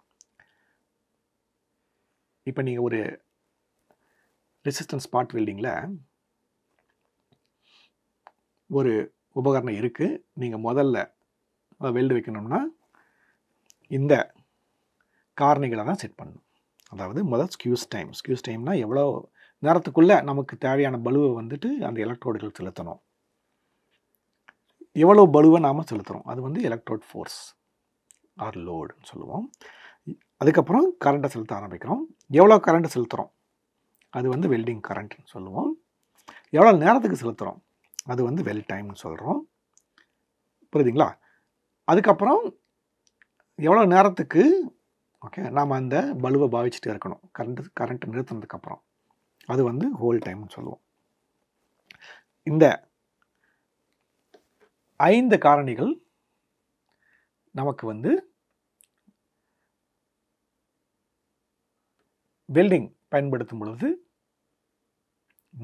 இப்போ நீங்கள் ஒரு ரெசிஸ்டன்ஸ் ஸ்பாட் வெல்டிங்கில் ஒரு உபகரணம் இருக்குது நீங்கள் முதல்ல வெல்டு வைக்கணும்னா இந்த காரணிகளை தான் செட் பண்ணணும் அதாவது முதல் ஸ்கியூஸ் டைம் ஸ்கியூஸ் டைம்னால் எவ்வளோ நேரத்துக்குள்ளே நமக்கு தேவையான பலுவை வந்துட்டு அந்த எலக்ட்ரோடுகள் செலுத்தணும் எவ்வளோ பலுவை நாம் செலுத்துகிறோம் அது வந்து எலக்ட்ரோட் ஃபோர்ஸ் ஆர் லோடுன்னு சொல்லுவோம் அதுக்கப்புறம் கரண்ட்டை செலுத்த ஆரம்பிக்கிறோம் எவ்வளோ கரண்ட்டு செலுத்துகிறோம் அது வந்து வெல்டிங் கரண்ட்னு சொல்லுவோம் எவ்வளோ நேரத்துக்கு செலுத்துகிறோம் அது வந்து வெல் டைம்னு சொல்கிறோம் புரியுதுங்களா அதுக்கப்புறம் எவ்வளோ நேரத்துக்கு ஓகே நாம் அந்த பலுவை பாவிச்சுட்டு இருக்கணும் கரண்ட் கரண்ட் நிறுத்தினதுக்கப்புறம் அது வந்து ஹோல் டைம்னு சொல்லுவோம் இந்த ஐந்து காரணிகள் நமக்கு வந்து வெல்டிங் பயன்படுத்தும் பொழுது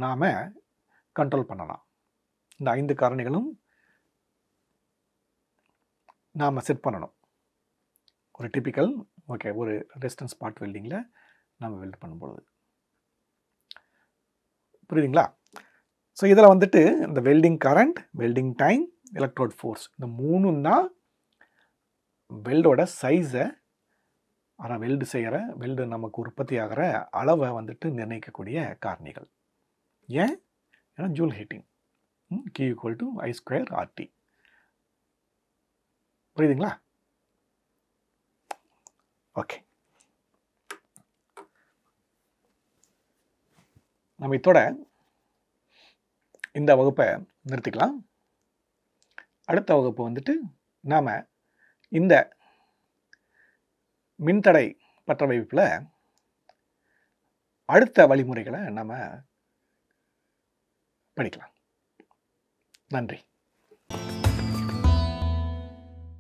நாம் கண்ட்ரோல் பண்ணலாம் இந்த ஐந்து காரணிகளும் நாம் செட் பண்ணணும் ஒரு டிப்பிக்கல் ஓகே ஒரு ரெசிஸ்டன்ஸ் பார்ட் வெல்டிங்கில் நம்ம வெல்ட் பண்ணும்பொழுது புரியுதுங்களா ஸோ இதில் வந்துட்டு இந்த welding current welding time electrode force இந்த மூணும் தான் வெல்டோட சைஸை ஆனால் வெல்டு செய்கிற வெல்டு நமக்கு உற்பத்தி ஆகிற அளவை வந்துட்டு நிர்ணயிக்கக்கூடிய காரணிகள் ஏன் ஏன்னா joule heating Q equal to I square RT புரியுதுங்களா ஓகே நம்ம இத்தோட இந்த வகுப்பை நிறுத்திக்கலாம் அடுத்த வகுப்பு வந்துட்டு நாம் இந்த மின்தடை பற்ற அடுத்த வழிமுறைகளை நாம் படிக்கலாம் நன்றி